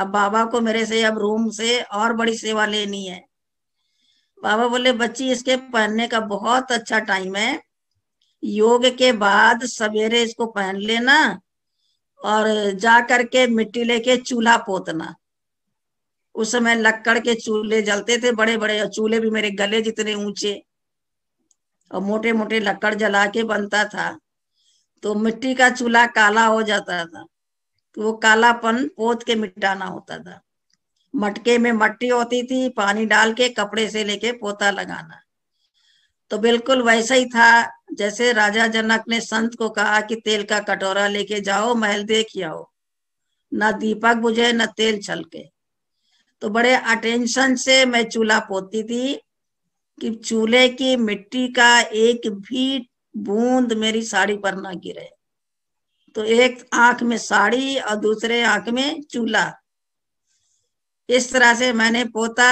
अब बाबा को मेरे से अब रूम से और बड़ी सेवा लेनी है बाबा बोले बच्ची इसके पहनने का बहुत अच्छा टाइम है योग के बाद सवेरे इसको पहन लेना और जा करके मिट्टी लेके चूल्हा पोतना उस समय लक्कड़ के चूल्हे जलते थे बड़े बड़े और चूल्हे भी मेरे गले जितने ऊंचे और मोटे मोटे लक्कड़ जला के बनता था तो मिट्टी का चूल्हा काला हो जाता था वो कालापन पोत के मिटाना होता था मटके में मट्टी होती थी पानी डाल के कपड़े से लेके पोता लगाना तो बिल्कुल वैसा ही था जैसे राजा जनक ने संत को कहा कि तेल का कटोरा लेके जाओ महल देख आओ ना दीपक बुझे ना तेल छलके तो बड़े अटेंशन से मैं चूल्हा पोती थी कि चूल्हे की मिट्टी का एक भी बूंद मेरी साड़ी पर ना गिरे तो एक आंख में साड़ी और दूसरे आंख में चूल्हा इस तरह से मैंने पोता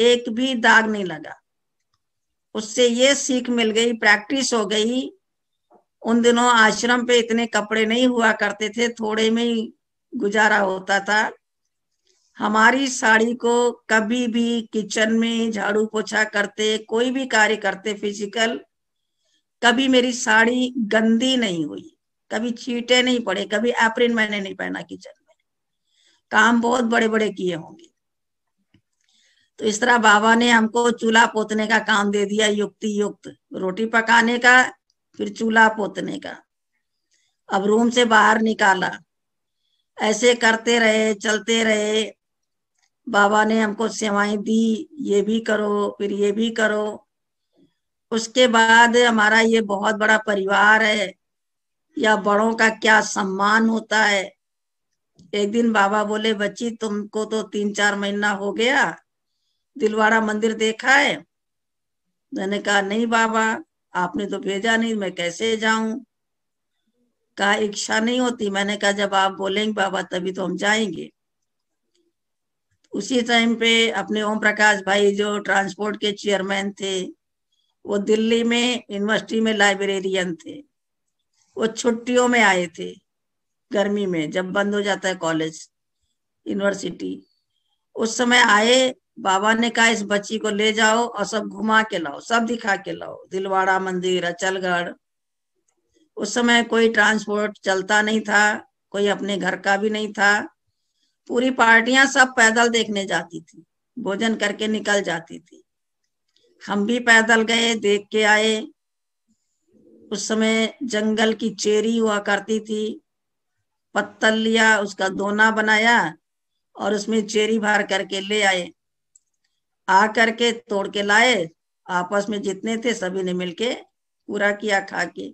एक भी दाग नहीं लगा उससे ये सीख मिल गई प्रैक्टिस हो गई उन दिनों आश्रम पे इतने कपड़े नहीं हुआ करते थे थोड़े में ही गुजारा होता था हमारी साड़ी को कभी भी किचन में झाड़ू पोछा करते कोई भी कार्य करते फिजिकल कभी मेरी साड़ी गंदी नहीं हुई कभी छीटे नहीं पड़े कभी एप्रिन मैंने नहीं पहना किचन में काम बहुत बड़े बड़े किए होंगे तो इस तरह बाबा ने हमको चूल्हा पोतने का काम दे दिया युक्ति युक्त रोटी पकाने का फिर चूल्हा पोतने का अब रूम से बाहर निकाला ऐसे करते रहे चलते रहे बाबा ने हमको सेवाएं दी ये भी करो फिर ये भी करो उसके बाद हमारा ये बहुत बड़ा परिवार है या बड़ों का क्या सम्मान होता है एक दिन बाबा बोले बच्ची तुमको तो तीन चार महीना हो गया दिलवाड़ा मंदिर देखा है मैंने कहा नहीं बाबा आपने तो भेजा नहीं मैं कैसे जाऊं कहा इच्छा नहीं होती मैंने कहा जब आप बोलेंगे बाबा तभी तो हम जाएंगे उसी टाइम पे अपने ओम प्रकाश भाई जो ट्रांसपोर्ट के चेयरमैन थे वो दिल्ली में यूनिवर्सिटी में लाइब्रेरियन थे वो छुट्टियों में आए थे गर्मी में जब बंद हो जाता है कॉलेज यूनिवर्सिटी उस समय आए बाबा ने कहा इस बच्ची को ले जाओ और सब घुमा के लाओ सब दिखा के लाओ दिलवाड़ा मंदिर अचलगढ़ उस समय कोई ट्रांसपोर्ट चलता नहीं था कोई अपने घर का भी नहीं था पूरी पार्टियां सब पैदल देखने जाती थी भोजन करके निकल जाती थी हम भी पैदल गए देख के आए उस समय जंगल की चेरी हुआ करती थी पत्तल लिया उसका दोना बनाया और उसमें चेरी भर करके ले आए आ करके तोड़ के लाए आपस में जितने थे सभी ने मिलके पूरा किया खा के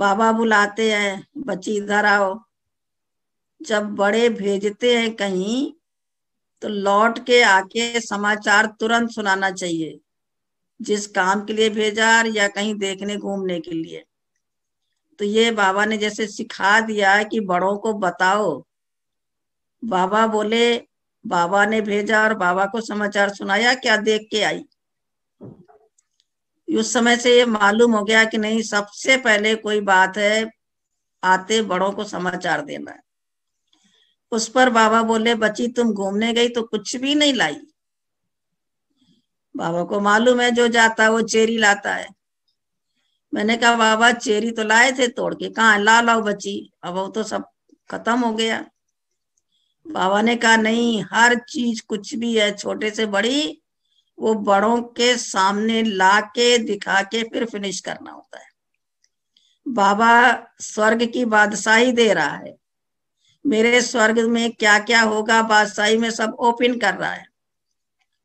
बाबा बुलाते हैं बच्ची इधर आओ जब बड़े भेजते हैं कहीं तो लौट के आके समाचार तुरंत सुनाना चाहिए जिस काम के लिए भेजा या कहीं देखने घूमने के लिए तो ये बाबा ने जैसे सिखा दिया कि बड़ों को बताओ बाबा बोले बाबा ने भेजा और बाबा को समाचार सुनाया क्या देख के आई उस समय से ये मालूम हो गया कि नहीं सबसे पहले कोई बात है आते बड़ों को समाचार देना है उस पर बाबा बोले बच्ची तुम घूमने गई तो कुछ भी नहीं लाई बाबा को मालूम है जो जाता है वो चेरी लाता है मैंने कहा बाबा चेरी तो लाए थे तोड़ के कहा ला लाओ बची अब वो तो सब खत्म हो गया बाबा ने कहा नहीं हर चीज कुछ भी है छोटे से बड़ी वो बड़ों के सामने ला के दिखा के फिर फिनिश करना होता है बाबा स्वर्ग की बादशाही दे रहा है मेरे स्वर्ग में क्या क्या होगा बादशाही में सब ओपन कर रहा है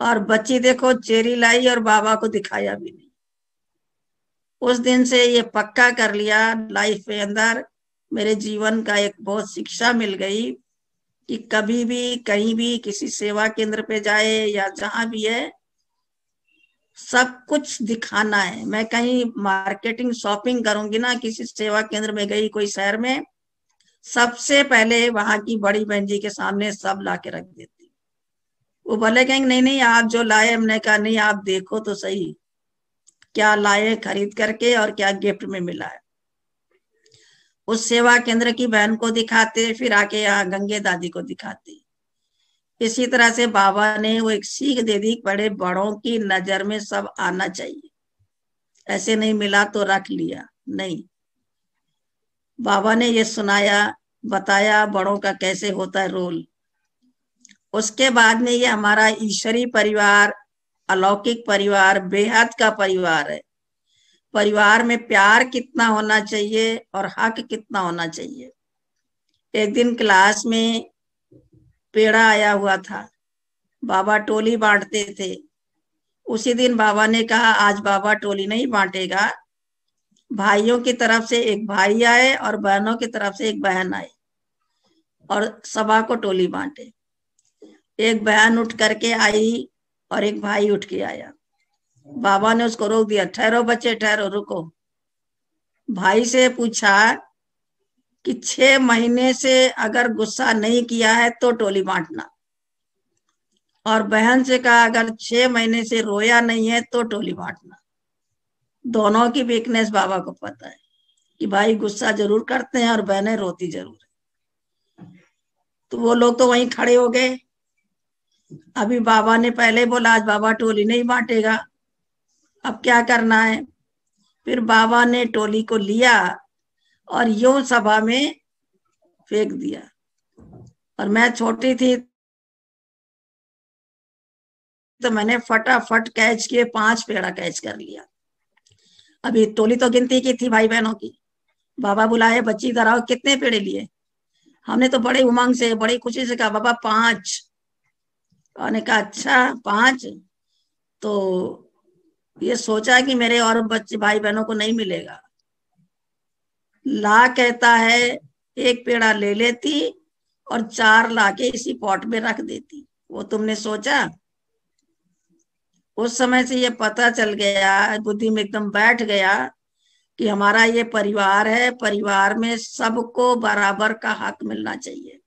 और बच्ची देखो चेरी लाई और बाबा को दिखाया भी नहीं उस दिन से ये पक्का कर लिया लाइफ के अंदर मेरे जीवन का एक बहुत शिक्षा मिल गई कि कभी भी कहीं भी किसी सेवा केंद्र पे जाए या जहां भी है सब कुछ दिखाना है मैं कहीं मार्केटिंग शॉपिंग करूंगी ना किसी सेवा केंद्र में गई कोई शहर में सबसे पहले वहां की बड़ी बहन जी के सामने सब लाके रख देती वो भले कहेंगे नहीं नहीं आप जो लाए हमने कहा नहीं आप देखो तो सही क्या लाए खरीद करके और क्या गिफ्ट में मिला है उस सेवा केंद्र की बहन को दिखाते फिर आके यहाँ गंगे दादी को दिखाते इसी तरह से बाबा ने वो एक सीख दे दी बड़े बड़ों की नजर में सब आना चाहिए ऐसे नहीं मिला तो रख लिया नहीं बाबा ने ये सुनाया बताया बड़ों का कैसे होता है रोल उसके बाद में ये हमारा ईश्वरी परिवार अलौकिक परिवार बेहद का परिवार है परिवार में प्यार कितना होना चाहिए और हक कितना होना चाहिए एक दिन क्लास में पेड़ा आया हुआ था बाबा टोली बांटते थे उसी दिन बाबा ने कहा आज बाबा टोली नहीं बांटेगा भाइयों की तरफ से एक भाई आए और बहनों की तरफ से एक बहन आई और सभा को टोली बांटे एक बहन उठ करके आई और एक भाई उठ के आया बाबा ने उसको रोक दिया ठहरो बच्चे ठहरो रुको भाई से पूछा कि छह महीने से अगर गुस्सा नहीं किया है तो टोली बांटना और बहन से कहा अगर छह महीने से रोया नहीं है तो टोली बांटना दोनों की वीकनेस बाबा को पता है कि भाई गुस्सा जरूर करते हैं और बहनें रोती जरूर है तो वो लोग तो वहीं खड़े हो गए अभी बाबा ने पहले बोला आज बाबा टोली नहीं बांटेगा अब क्या करना है फिर बाबा ने टोली को लिया और यो सभा में फेंक दिया और मैं छोटी थी तो मैंने फटाफट कैच किए पांच पेड़ा कैच कर लिया अभी टोली तो गिनती की थी भाई बहनों की बाबा बुलाए बच्ची इधर कितने पेड़े लिए हमने तो बड़े उमंग से बड़ी खुशी से कहा बाबा पांच उन्होंने कहा अच्छा पांच तो ये सोचा कि मेरे और बच्चे भाई बहनों को नहीं मिलेगा ला कहता है एक पेड़ा ले लेती और चार लाके इसी पॉट में रख देती वो तुमने सोचा उस समय से ये पता चल गया बुद्धि में एकदम बैठ गया कि हमारा ये परिवार है परिवार में सबको बराबर का हक मिलना चाहिए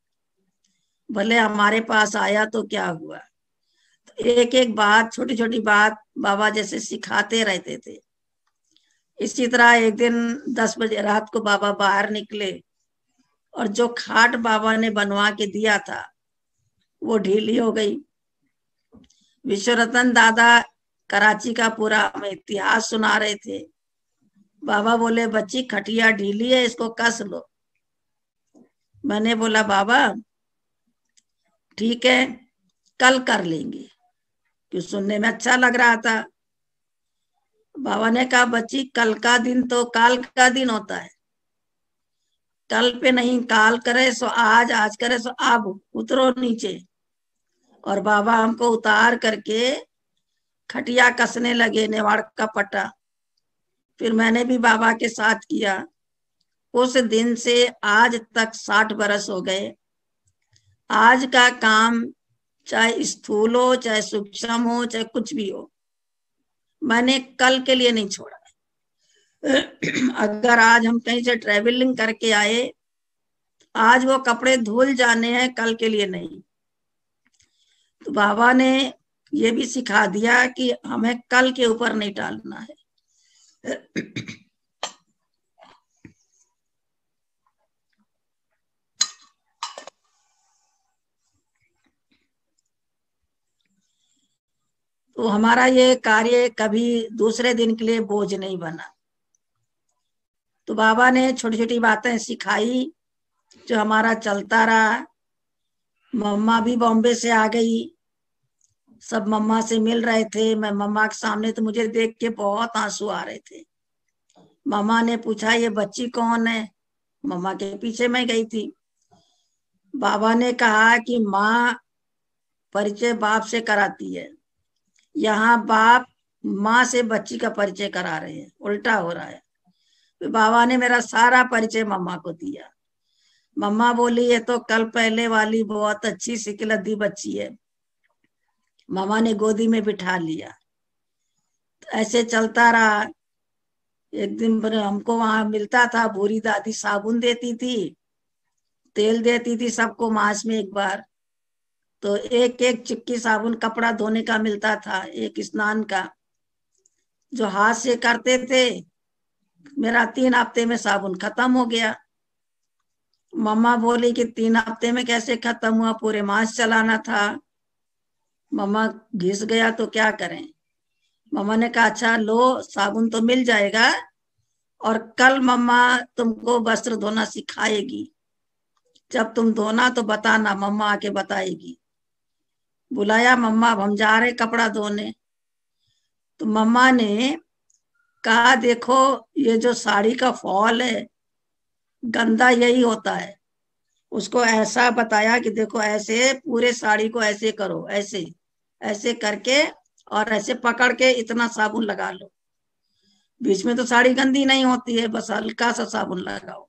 भले हमारे पास आया तो क्या हुआ तो एक एक बात छोटी छोटी बात बाबा जैसे सिखाते रहते थे इसी तरह एक दिन दस बजे रात को बाबा बाहर निकले और जो खाट बाबा ने बनवा के दिया था वो ढीली हो गई विश्वरतन दादा कराची का पूरा हमें इतिहास सुना रहे थे बाबा बोले बच्ची खटिया ढीली है इसको कस लो मैंने बोला बाबा ठीक है कल कर लेंगे क्यों सुनने में अच्छा लग रहा था बाबा ने कहा बच्ची कल का दिन तो काल का दिन होता है कल पे नहीं काल करे सो आज आज करे सो अब उतरो नीचे और बाबा हमको उतार करके खटिया कसने लगे नेवाड़ का पट्टा फिर मैंने भी बाबा के साथ किया उस दिन से आज तक साठ बरस हो गए आज का काम चाहे स्थूल हो चाहे सूक्ष्म हो चाहे कुछ भी हो मैंने कल के लिए नहीं छोड़ा अगर आज हम कहीं से ट्रेवलिंग करके आए आज वो कपड़े धुल जाने हैं कल के लिए नहीं तो बाबा ने ये भी सिखा दिया कि हमें कल के ऊपर नहीं टालना है तो हमारा ये कार्य कभी दूसरे दिन के लिए बोझ नहीं बना तो बाबा ने छोटी छोटी बातें सिखाई जो हमारा चलता रहा मम्मा भी बॉम्बे से आ गई सब मम्मा से मिल रहे थे मैं मम्मा के सामने तो मुझे देख के बहुत आंसू आ रहे थे मम्मा ने पूछा ये बच्ची कौन है मम्मा के पीछे मैं गई थी बाबा ने कहा कि माँ परिचय बाप से कराती है यहाँ बाप माँ से बच्ची का परिचय करा रहे हैं उल्टा हो रहा है तो बाबा ने मेरा सारा परिचय मम्मा को दिया मम्मा बोली ये तो कल पहले वाली बहुत अच्छी सिकलदी बच्ची है मम्मा ने गोदी में बिठा लिया तो ऐसे चलता रहा एक दिन पर हमको वहां मिलता था भूरी दादी साबुन देती थी तेल देती थी सबको मास में एक बार तो एक एक चिक्की साबुन कपड़ा धोने का मिलता था एक स्नान का जो हाथ से करते थे मेरा तीन हफ्ते में साबुन खत्म हो गया मम्मा बोली कि तीन हफ्ते में कैसे खत्म हुआ पूरे मास चलाना था मम्मा घिस गया तो क्या करें मम्मा ने कहा अच्छा लो साबुन तो मिल जाएगा और कल मम्मा तुमको वस्त्र धोना सिखाएगी जब तुम धोना तो बताना मम्मा आके बताएगी बुलाया मम्मा अब हम जा रहे कपड़ा धोने तो मम्मा ने कहा देखो ये जो साड़ी का फॉल है गंदा यही होता है उसको ऐसा बताया कि देखो ऐसे पूरे साड़ी को ऐसे करो ऐसे ऐसे करके और ऐसे पकड़ के इतना साबुन लगा लो बीच में तो साड़ी गंदी नहीं होती है बस हल्का सा साबुन लगाओ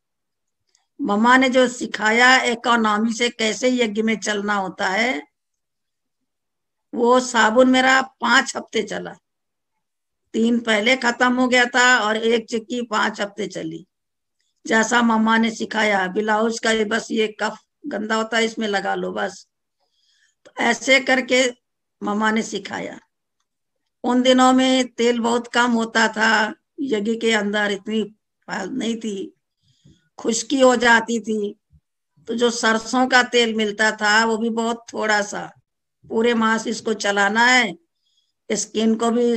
मम्मा ने जो सिखाया इकोनॉमी से कैसे यज्ञ में चलना होता है वो साबुन मेरा पांच हफ्ते चला तीन पहले खत्म हो गया था और एक चिक्की पांच हफ्ते चली जैसा मम्मा ने सिखाया ब्लाउज का बस ये कफ गंदा होता है इसमें लगा लो बस तो ऐसे करके मम्मा ने सिखाया उन दिनों में तेल बहुत कम होता था यज्ञ के अंदर इतनी फाल नहीं थी खुशकी हो जाती थी तो जो सरसों का तेल मिलता था वो भी बहुत थोड़ा सा पूरे मास इसको चलाना है स्किन को भी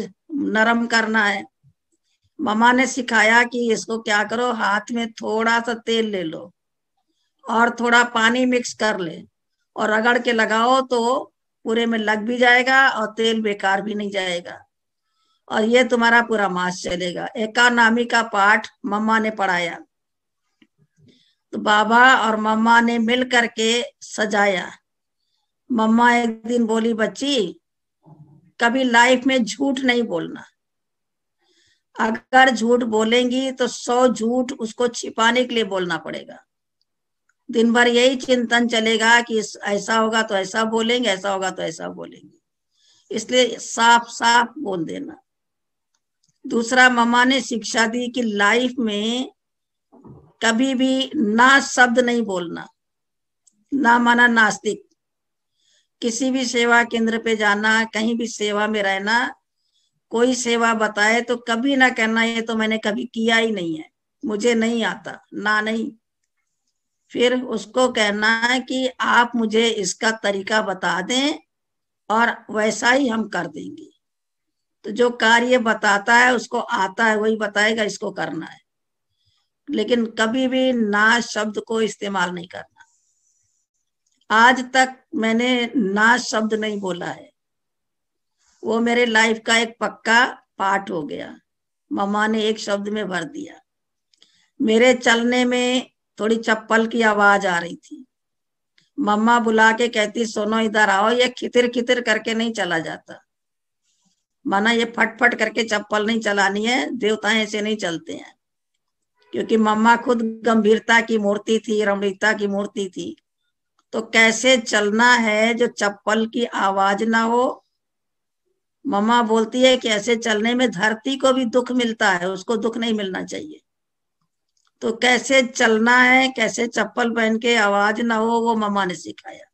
नरम करना है ममा ने सिखाया कि इसको क्या करो हाथ में थोड़ा सा तेल ले लो और थोड़ा पानी मिक्स कर ले और रगड़ के लगाओ तो पूरे में लग भी जाएगा और तेल बेकार भी नहीं जाएगा और ये तुम्हारा पूरा मास चलेगा एकानामी का पाठ मम्मा ने पढ़ाया तो बाबा और मम्मा ने मिल करके सजाया मम्मा एक दिन बोली बच्ची कभी लाइफ में झूठ नहीं बोलना अगर झूठ बोलेंगी तो सौ झूठ उसको छिपाने के लिए बोलना पड़ेगा दिन भर यही चिंतन चलेगा कि ऐसा होगा तो ऐसा बोलेंगे ऐसा होगा तो ऐसा बोलेंगे इसलिए साफ साफ बोल देना दूसरा मम्मा ने शिक्षा दी कि लाइफ में कभी भी ना शब्द नहीं बोलना ना माना नास्तिक किसी भी सेवा केंद्र पे जाना कहीं भी सेवा में रहना कोई सेवा बताए तो कभी ना कहना ये तो मैंने कभी किया ही नहीं है मुझे नहीं आता ना नहीं फिर उसको कहना है कि आप मुझे इसका तरीका बता दें और वैसा ही हम कर देंगे तो जो कार्य बताता है उसको आता है वही बताएगा इसको करना है लेकिन कभी भी ना शब्द को इस्तेमाल नहीं करना आज तक मैंने ना शब्द नहीं बोला है वो मेरे लाइफ का एक पक्का पार्ट हो गया मम्मा ने एक शब्द में भर दिया मेरे चलने में थोड़ी चप्पल की आवाज आ रही थी मम्मा बुला के कहती सोनो इधर आओ ये खितिर खितिर करके नहीं चला जाता माना ये फट फट करके चप्पल नहीं चलानी है देवता ऐसे नहीं चलते हैं क्योंकि मम्मा खुद गंभीरता की मूर्ति थी रमणीता की मूर्ति थी तो कैसे चलना है जो चप्पल की आवाज ना हो मम्मा बोलती है कि ऐसे चलने में धरती को भी दुख मिलता है उसको दुख नहीं मिलना चाहिए तो कैसे चलना है कैसे चप्पल पहन के आवाज ना हो वो मम्मा ने सिखाया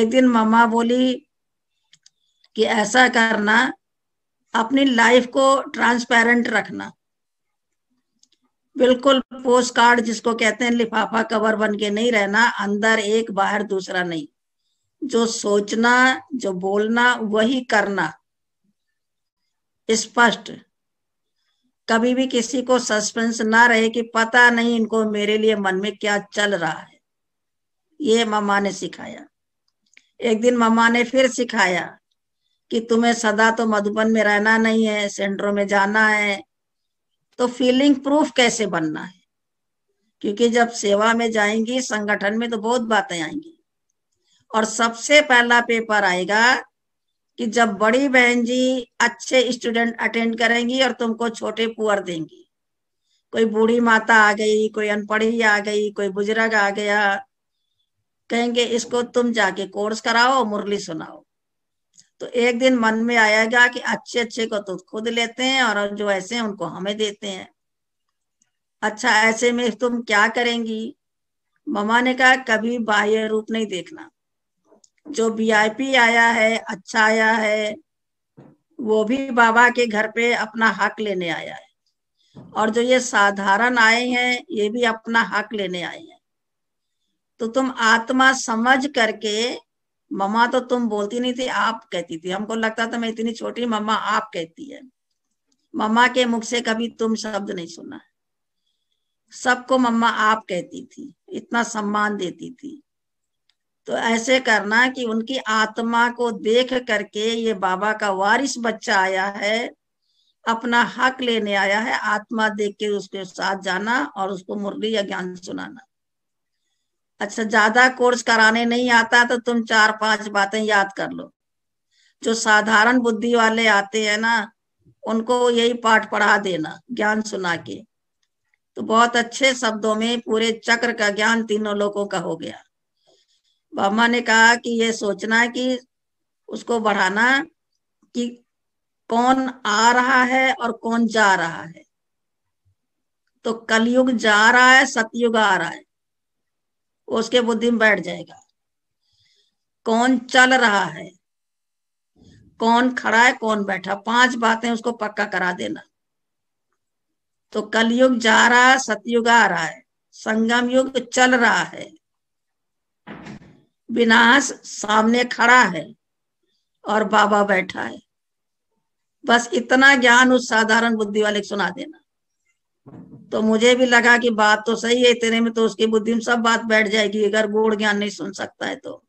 एक दिन मम्मा बोली कि ऐसा करना अपनी लाइफ को ट्रांसपेरेंट रखना बिल्कुल पोस्ट कार्ड जिसको कहते हैं लिफाफा कवर बन के नहीं रहना अंदर एक बाहर दूसरा नहीं जो सोचना जो बोलना वही करना स्पष्ट कभी भी किसी को सस्पेंस ना रहे कि पता नहीं इनको मेरे लिए मन में क्या चल रहा है ये मम्मा ने सिखाया एक दिन मम्मा ने फिर सिखाया कि तुम्हें सदा तो मधुबन में रहना नहीं है सेंटरों में जाना है तो फीलिंग प्रूफ कैसे बनना है क्योंकि जब सेवा में जाएंगी संगठन में तो बहुत बातें आएंगी और सबसे पहला पेपर आएगा कि जब बड़ी बहन जी अच्छे स्टूडेंट अटेंड करेंगी और तुमको छोटे पुअर देंगी कोई बूढ़ी माता आ गई कोई अनपढ़ी आ गई कोई बुजुर्ग आ गया कहेंगे इसको तुम जाके कोर्स कराओ मुरली सुनाओ तो एक दिन मन में आएगा कि अच्छे अच्छे को तो खुद लेते हैं और जो ऐसे हैं उनको हमें देते हैं अच्छा ऐसे में तुम क्या करेंगी ममा ने कहा कभी बाह्य रूप नहीं देखना जो वीआईपी आया है अच्छा आया है वो भी बाबा के घर पे अपना हक लेने आया है और जो ये साधारण आए हैं ये भी अपना हक लेने आए हैं तो तुम आत्मा समझ करके मम्मा तो तुम बोलती नहीं थी आप कहती थी हमको लगता था मैं इतनी छोटी मम्मा आप कहती है मम्मा के मुख से कभी तुम शब्द नहीं सुना सबको मम्मा आप कहती थी इतना सम्मान देती थी तो ऐसे करना कि उनकी आत्मा को देख करके ये बाबा का वारिस बच्चा आया है अपना हक लेने आया है आत्मा देख के उसके साथ जाना और उसको मुरली या ज्ञान सुनाना अच्छा ज्यादा कोर्स कराने नहीं आता तो तुम चार पांच बातें याद कर लो जो साधारण बुद्धि वाले आते हैं ना उनको यही पाठ पढ़ा देना ज्ञान सुना के तो बहुत अच्छे शब्दों में पूरे चक्र का ज्ञान तीनों लोगों का हो गया बामा ने कहा कि ये सोचना कि उसको बढ़ाना कि कौन आ रहा है और कौन जा रहा है तो कलयुग जा रहा है सतयुग आ रहा है उसके बुद्धि में बैठ जाएगा कौन चल रहा है कौन खड़ा है कौन बैठा पांच बातें उसको पक्का करा देना तो कलयुग जा रहा है सतयुग आ रहा है संगम युग चल रहा है विनाश सामने खड़ा है और बाबा बैठा है बस इतना ज्ञान उस साधारण बुद्धि वाले को सुना देना तो मुझे भी लगा कि बात तो सही है तेरे में तो उसकी बुद्धि में सब बात बैठ जाएगी अगर गोड़ ज्ञान नहीं सुन सकता है तो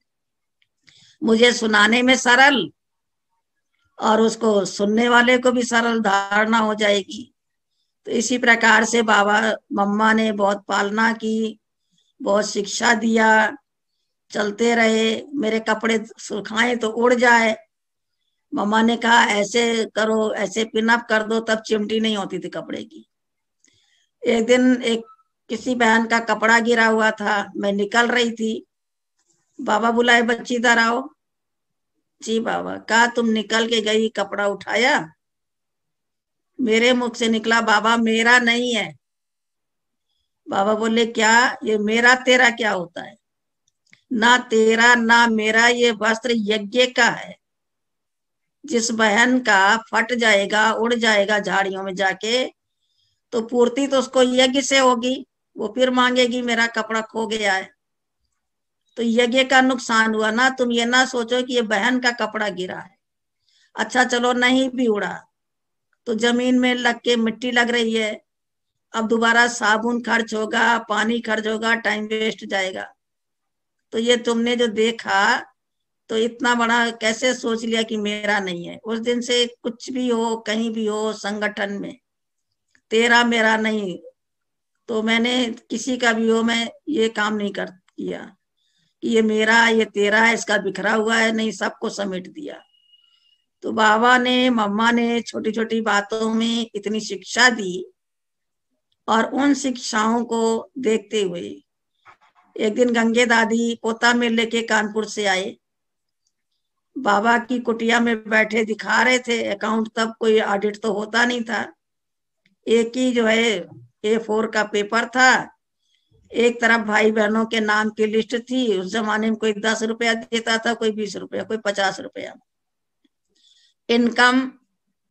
मुझे सुनाने में सरल और उसको सुनने वाले को भी सरल धारणा हो जाएगी तो इसी प्रकार से बाबा मम्मा ने बहुत पालना की बहुत शिक्षा दिया चलते रहे मेरे कपड़े सुखाए तो उड़ जाए मम्मा ने कहा ऐसे करो ऐसे पिनअप कर दो तब चिमटी नहीं होती थी कपड़े की एक दिन एक किसी बहन का कपड़ा गिरा हुआ था मैं निकल रही थी बाबा बुलाए बच्ची दर आओ जी बाबा कहा तुम निकल के गई कपड़ा उठाया मेरे मुख से निकला बाबा मेरा नहीं है बाबा बोले क्या ये मेरा तेरा क्या होता है ना तेरा ना मेरा ये वस्त्र यज्ञ का है जिस बहन का फट जाएगा उड़ जाएगा झाड़ियों में जाके तो पूर्ति तो उसको यज्ञ से होगी वो फिर मांगेगी मेरा कपड़ा खो गया है तो यज्ञ का नुकसान हुआ ना तुम ये ना सोचो कि ये बहन का कपड़ा गिरा है अच्छा चलो नहीं भी उड़ा तो जमीन में लग के मिट्टी लग रही है अब दोबारा साबुन खर्च होगा पानी खर्च होगा टाइम वेस्ट जाएगा तो ये तुमने जो देखा तो इतना बड़ा कैसे सोच लिया कि मेरा नहीं है उस दिन से कुछ भी हो कहीं भी हो संगठन में तेरा मेरा नहीं तो मैंने किसी का भी हो मैं ये काम नहीं कर किया कि ये मेरा ये तेरा है इसका बिखरा हुआ है नहीं सबको समेट दिया तो बाबा ने मम्मा ने छोटी छोटी बातों में इतनी शिक्षा दी और उन शिक्षाओं को देखते हुए एक दिन गंगे दादी पोता में लेके कानपुर से आए बाबा की कुटिया में बैठे दिखा रहे थे अकाउंट तब कोई ऑडिट तो होता नहीं था एक ही जो है ए फोर का पेपर था एक तरफ भाई बहनों के नाम की लिस्ट थी उस जमाने में कोई दस रुपया देता था कोई बीस रुपया कोई पचास रुपया इनकम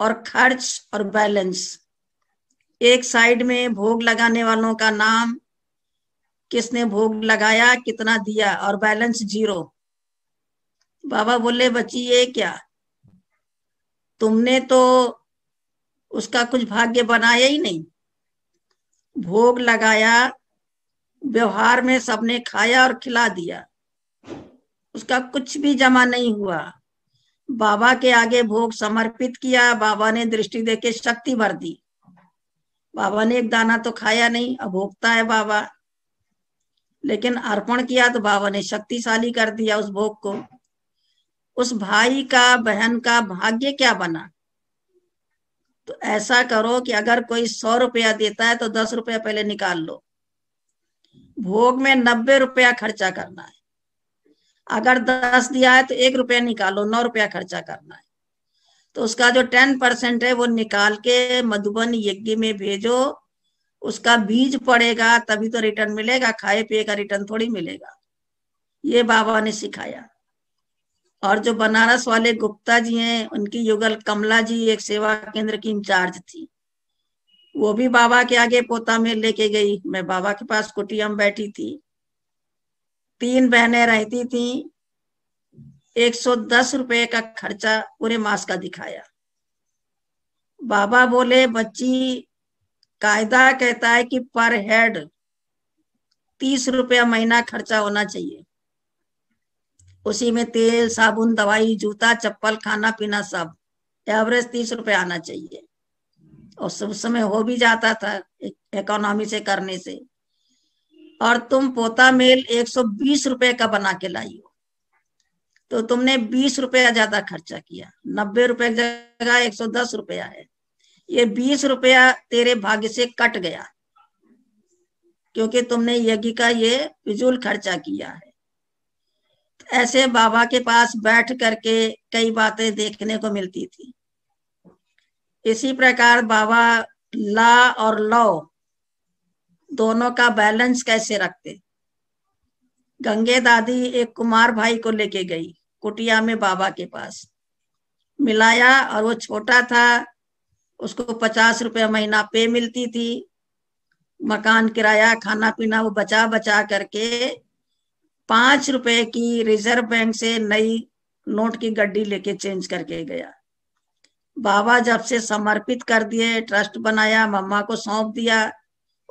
और खर्च और बैलेंस एक साइड में भोग लगाने वालों का नाम किसने भोग लगाया कितना दिया और बैलेंस जीरो बाबा बोले बच्ची ये क्या तुमने तो उसका कुछ भाग्य बनाया ही नहीं भोग लगाया व्यवहार में सबने खाया और खिला दिया उसका कुछ भी जमा नहीं हुआ बाबा के आगे भोग समर्पित किया बाबा ने दृष्टि देके शक्ति भर दी बाबा ने एक दाना तो खाया नहीं अब भोगता है बाबा लेकिन अर्पण किया तो बाबा ने शक्तिशाली कर दिया उस भोग को उस भाई का बहन का भाग्य क्या बना तो ऐसा करो कि अगर कोई सौ रुपया देता है तो दस रुपया पहले निकाल लो भोग में नब्बे रुपया खर्चा करना है अगर दस दिया है तो एक रुपया निकालो नौ रुपया खर्चा करना है तो उसका जो टेन परसेंट है वो निकाल के मधुबन यज्ञ में भेजो उसका बीज पड़ेगा तभी तो रिटर्न मिलेगा खाए पिए का रिटर्न थोड़ी मिलेगा ये बाबा ने सिखाया और जो बनारस वाले गुप्ता जी हैं उनकी युगल कमला जी एक सेवा केंद्र की इंचार्ज थी वो भी बाबा के आगे पोता में लेके गई मैं बाबा के पास कुटिया में बैठी थी तीन बहनें रहती थी 110 रुपए का खर्चा पूरे मास का दिखाया बाबा बोले बच्ची कायदा कहता है कि पर हेड तीस रुपया महीना खर्चा होना चाहिए उसी में तेल साबुन दवाई जूता चप्पल खाना पीना सब एवरेज तीस रुपए आना चाहिए और सब समय हो भी जाता था इकोनॉमी से करने से और तुम पोता मेल एक सौ बीस रुपए का बना के लाई हो तो तुमने बीस रुपया ज्यादा खर्चा किया नब्बे रुपए की जगह एक सौ दस रुपया है ये बीस रुपया तेरे भाग्य से कट गया क्योंकि तुमने यज्ञ का ये फिजूल खर्चा किया है ऐसे बाबा के पास बैठ करके कई बातें देखने को मिलती थी इसी प्रकार बाबा ला और लौ दोनों का बैलेंस कैसे रखते गंगे दादी एक कुमार भाई को लेके गई कुटिया में बाबा के पास मिलाया और वो छोटा था उसको पचास रुपये महीना पे मिलती थी मकान किराया खाना पीना वो बचा बचा करके पांच रुपए की रिजर्व बैंक से नई नोट की गड्डी लेके चेंज करके गया बाबा जब से समर्पित कर दिए ट्रस्ट बनाया मम्मा को सौंप दिया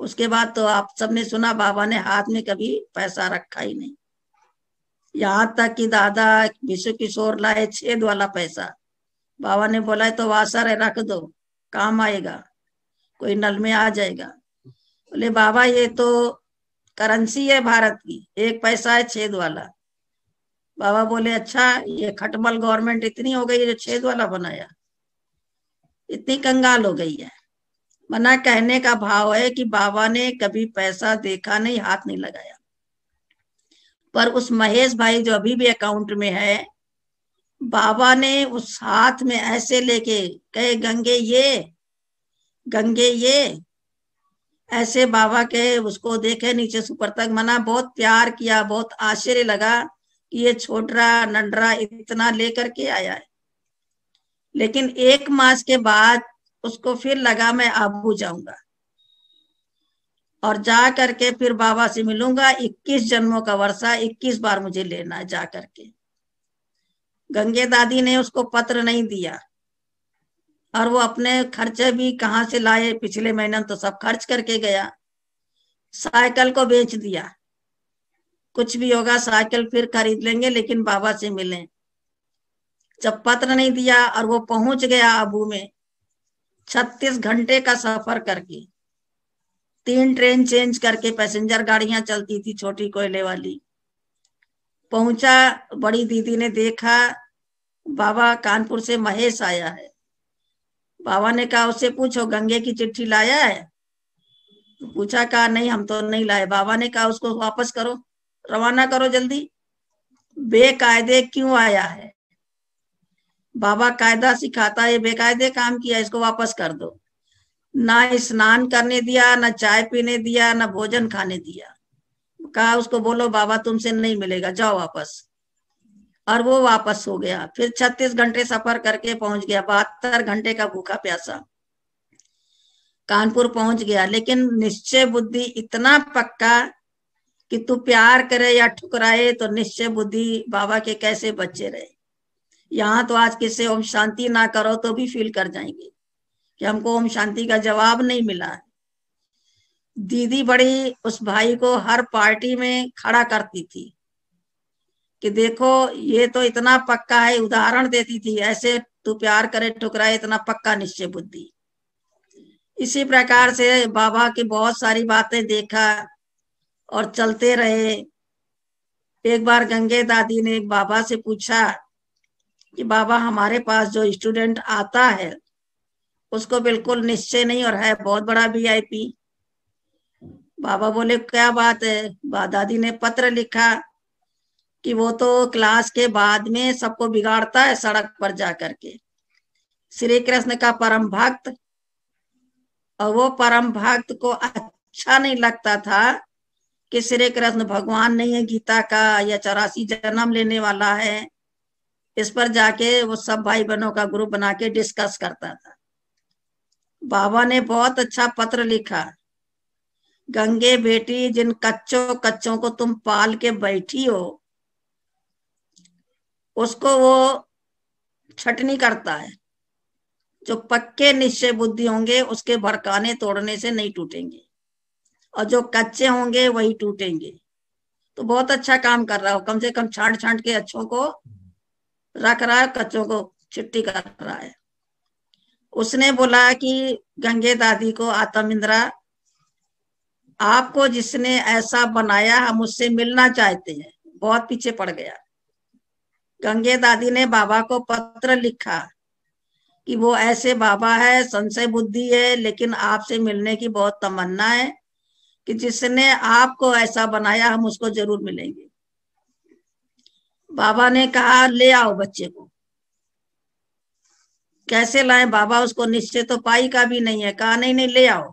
उसके बाद तो आप सबने सुना बाबा ने हाथ में कभी पैसा रखा ही नहीं यहां तक कि दादा विश्व किशोर लाए छेद वाला पैसा बाबा ने बोला है तो वासर है रख दो काम आएगा कोई नल में आ जाएगा बोले बाबा ये तो करंसी है भारत की एक पैसा है छेद वाला बाबा बोले अच्छा ये खटमल गवर्नमेंट इतनी हो गई जो छेद वाला बनाया इतनी कंगाल हो गई है मना कहने का भाव है कि बाबा ने कभी पैसा देखा नहीं हाथ नहीं लगाया पर उस महेश भाई जो अभी भी अकाउंट में है बाबा ने उस हाथ में ऐसे लेके कहे गंगे ये गंगे ये ऐसे बाबा के उसको देखे नीचे सुपर तक मना बहुत प्यार किया बहुत आश्चर्य लगा कि ये छोटरा नंडरा इतना लेकर के आया है लेकिन एक मास के बाद उसको फिर लगा मैं आबू जाऊंगा और जा करके फिर बाबा से मिलूंगा 21 जन्मों का वर्षा 21 बार मुझे लेना है जा करके गंगे दादी ने उसको पत्र नहीं दिया और वो अपने खर्चे भी कहाँ से लाए पिछले महीने तो सब खर्च करके गया साइकिल को बेच दिया कुछ भी होगा साइकिल फिर खरीद लेंगे लेकिन बाबा से मिले जब पत्र नहीं दिया और वो पहुंच गया अबू में छत्तीस घंटे का सफर करके तीन ट्रेन चेंज करके पैसेंजर गाड़ियां चलती थी छोटी कोयले वाली पहुंचा बड़ी दीदी ने देखा बाबा कानपुर से महेश आया है बाबा ने कहा उससे पूछो गंगे की चिट्ठी लाया है तो पूछा कहा नहीं हम तो नहीं लाए बाबा ने कहा उसको वापस करो रवाना करो जल्दी बेकायदे क्यों आया है बाबा कायदा सिखाता है बेकायदे काम किया इसको वापस कर दो ना स्नान करने दिया ना चाय पीने दिया ना भोजन खाने दिया कहा उसको बोलो बाबा तुमसे नहीं मिलेगा जाओ वापस और वो वापस हो गया फिर छत्तीस घंटे सफर करके पहुंच गया बहत्तर घंटे का भूखा प्यासा कानपुर पहुंच गया लेकिन निश्चय बुद्धि इतना पक्का कि तू प्यार करे या ठुकराए तो निश्चय बुद्धि बाबा के कैसे बच्चे रहे यहाँ तो आज किसे ओम शांति ना करो तो भी फील कर जाएंगे कि हमको ओम शांति का जवाब नहीं मिला दीदी बड़ी उस भाई को हर पार्टी में खड़ा करती थी कि देखो ये तो इतना पक्का है उदाहरण देती थी ऐसे तू प्यार करे ठुकरा इतना पक्का निश्चय बुद्धि इसी प्रकार से बाबा की बहुत सारी बातें देखा और चलते रहे एक बार गंगे दादी ने एक बाबा से पूछा कि बाबा हमारे पास जो स्टूडेंट आता है उसको बिल्कुल निश्चय नहीं और है बहुत बड़ा वीआईपी बाबा बोले क्या बात है दादी ने पत्र लिखा कि वो तो क्लास के बाद में सबको बिगाड़ता है सड़क पर जा करके श्री कृष्ण का परम भक्त और वो परम भक्त को अच्छा नहीं लगता था कि श्री कृष्ण भगवान नहीं है गीता का या चौरासी जन्म लेने वाला है इस पर जाके वो सब भाई बहनों का ग्रुप बना के डिस्कस करता था बाबा ने बहुत अच्छा पत्र लिखा गंगे बेटी जिन कच्चों कच्चों को तुम पाल के बैठी हो उसको वो छटनी करता है जो पक्के निश्चय बुद्धि होंगे उसके भड़काने तोड़ने से नहीं टूटेंगे और जो कच्चे होंगे वही टूटेंगे तो बहुत अच्छा काम कर रहा हो कम से कम छांट छांट के अच्छों को रख रहा है कच्चों को छुट्टी कर रहा है उसने बोला कि गंगे दादी को आतम इंदिरा आपको जिसने ऐसा बनाया हम उससे मिलना चाहते हैं बहुत पीछे पड़ गया गंगे दादी ने बाबा को पत्र लिखा कि वो ऐसे बाबा है संशय बुद्धि है लेकिन आपसे मिलने की बहुत तमन्ना है कि जिसने आपको ऐसा बनाया हम उसको जरूर मिलेंगे बाबा ने कहा ले आओ बच्चे को कैसे लाए बाबा उसको निश्चय तो पाई का भी नहीं है कहा नहीं नहीं ले आओ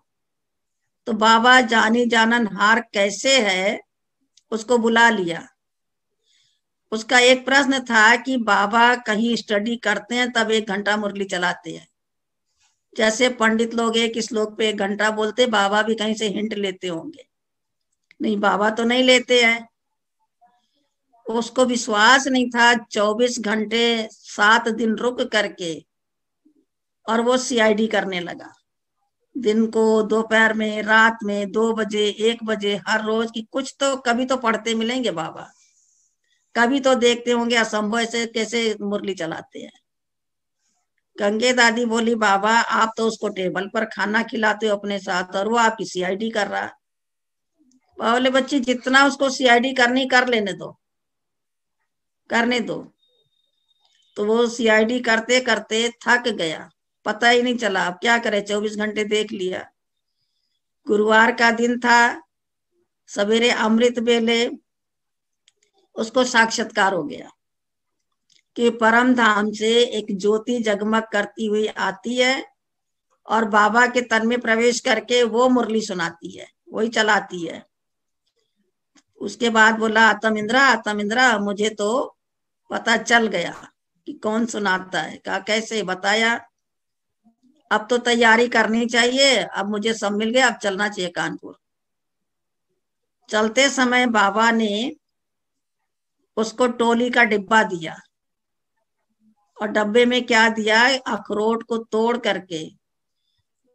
तो बाबा जानी जानन हार कैसे है उसको बुला लिया उसका एक प्रश्न था कि बाबा कहीं स्टडी करते हैं तब एक घंटा मुरली चलाते हैं जैसे पंडित लोग एक श्लोक पे एक घंटा बोलते बाबा भी कहीं से हिंट लेते होंगे नहीं बाबा तो नहीं लेते हैं उसको विश्वास नहीं था 24 घंटे सात दिन रुक करके और वो सीआईडी करने लगा दिन को दोपहर में रात में दो बजे एक बजे हर रोज की कुछ तो कभी तो पढ़ते मिलेंगे बाबा कभी तो देखते होंगे असंभव से कैसे मुरली चलाते हैं गंगे दादी बोली बाबा आप तो उसको टेबल पर खाना खिलाते हो अपने साथ और वो आपकी सीआईडी कर रहा बोले बच्ची जितना उसको सीआईडी करनी कर लेने दो करने दो तो वो सीआईडी करते करते थक गया पता ही नहीं चला अब क्या करे चौबीस घंटे देख लिया गुरुवार का दिन था सवेरे अमृत बेले उसको साक्षात्कार हो गया कि परम धाम से एक ज्योति जगमग करती हुई आती है और बाबा के तन में प्रवेश करके वो मुरली सुनाती है वही चलाती है उसके बाद बोला आतम इंद्रा आतम इंद्रा मुझे तो पता चल गया कि कौन सुनाता है कहा कैसे बताया अब तो तैयारी करनी चाहिए अब मुझे सब मिल गया अब चलना चाहिए कानपुर चलते समय बाबा ने उसको टोली का डिब्बा दिया और डब्बे में क्या दिया अखरोट को तोड़ करके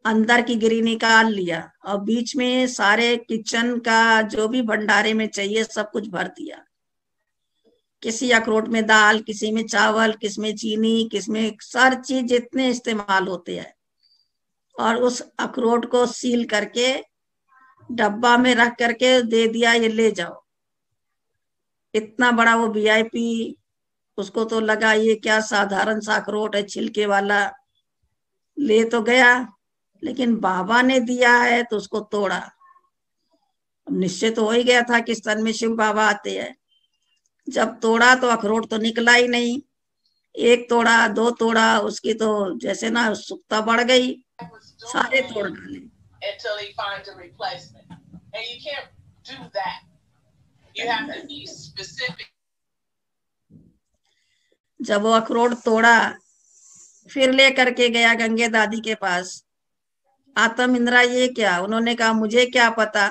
अंदर की गिरी निकाल लिया और बीच में सारे किचन का जो भी भंडारे में चाहिए सब कुछ भर दिया किसी अखरोट में दाल किसी में चावल किस में चीनी किस में सर चीज जितने इस्तेमाल होते हैं और उस अखरोट को सील करके डब्बा में रख करके दे दिया ये ले जाओ इतना बड़ा वो वीआईपी उसको तो लगा ये क्या साधारण साखरोट है छिलके वाला ले तो गया लेकिन बाबा ने दिया है तो उसको तोड़ा निश्चय तो हो ही गया था कि स्तन में शिव बाबा आते हैं जब तोड़ा तो अखरोट तो निकला ही नहीं एक तोड़ा दो तोड़ा उसकी तो जैसे ना सुखता बढ़ गई सारे तोड़ डाले You have to be specific. जब वो अखरोट तोड़ा फिर ले करके गया गंगे दादी के पास आतम इंदिरा ये क्या उन्होंने कहा मुझे क्या पता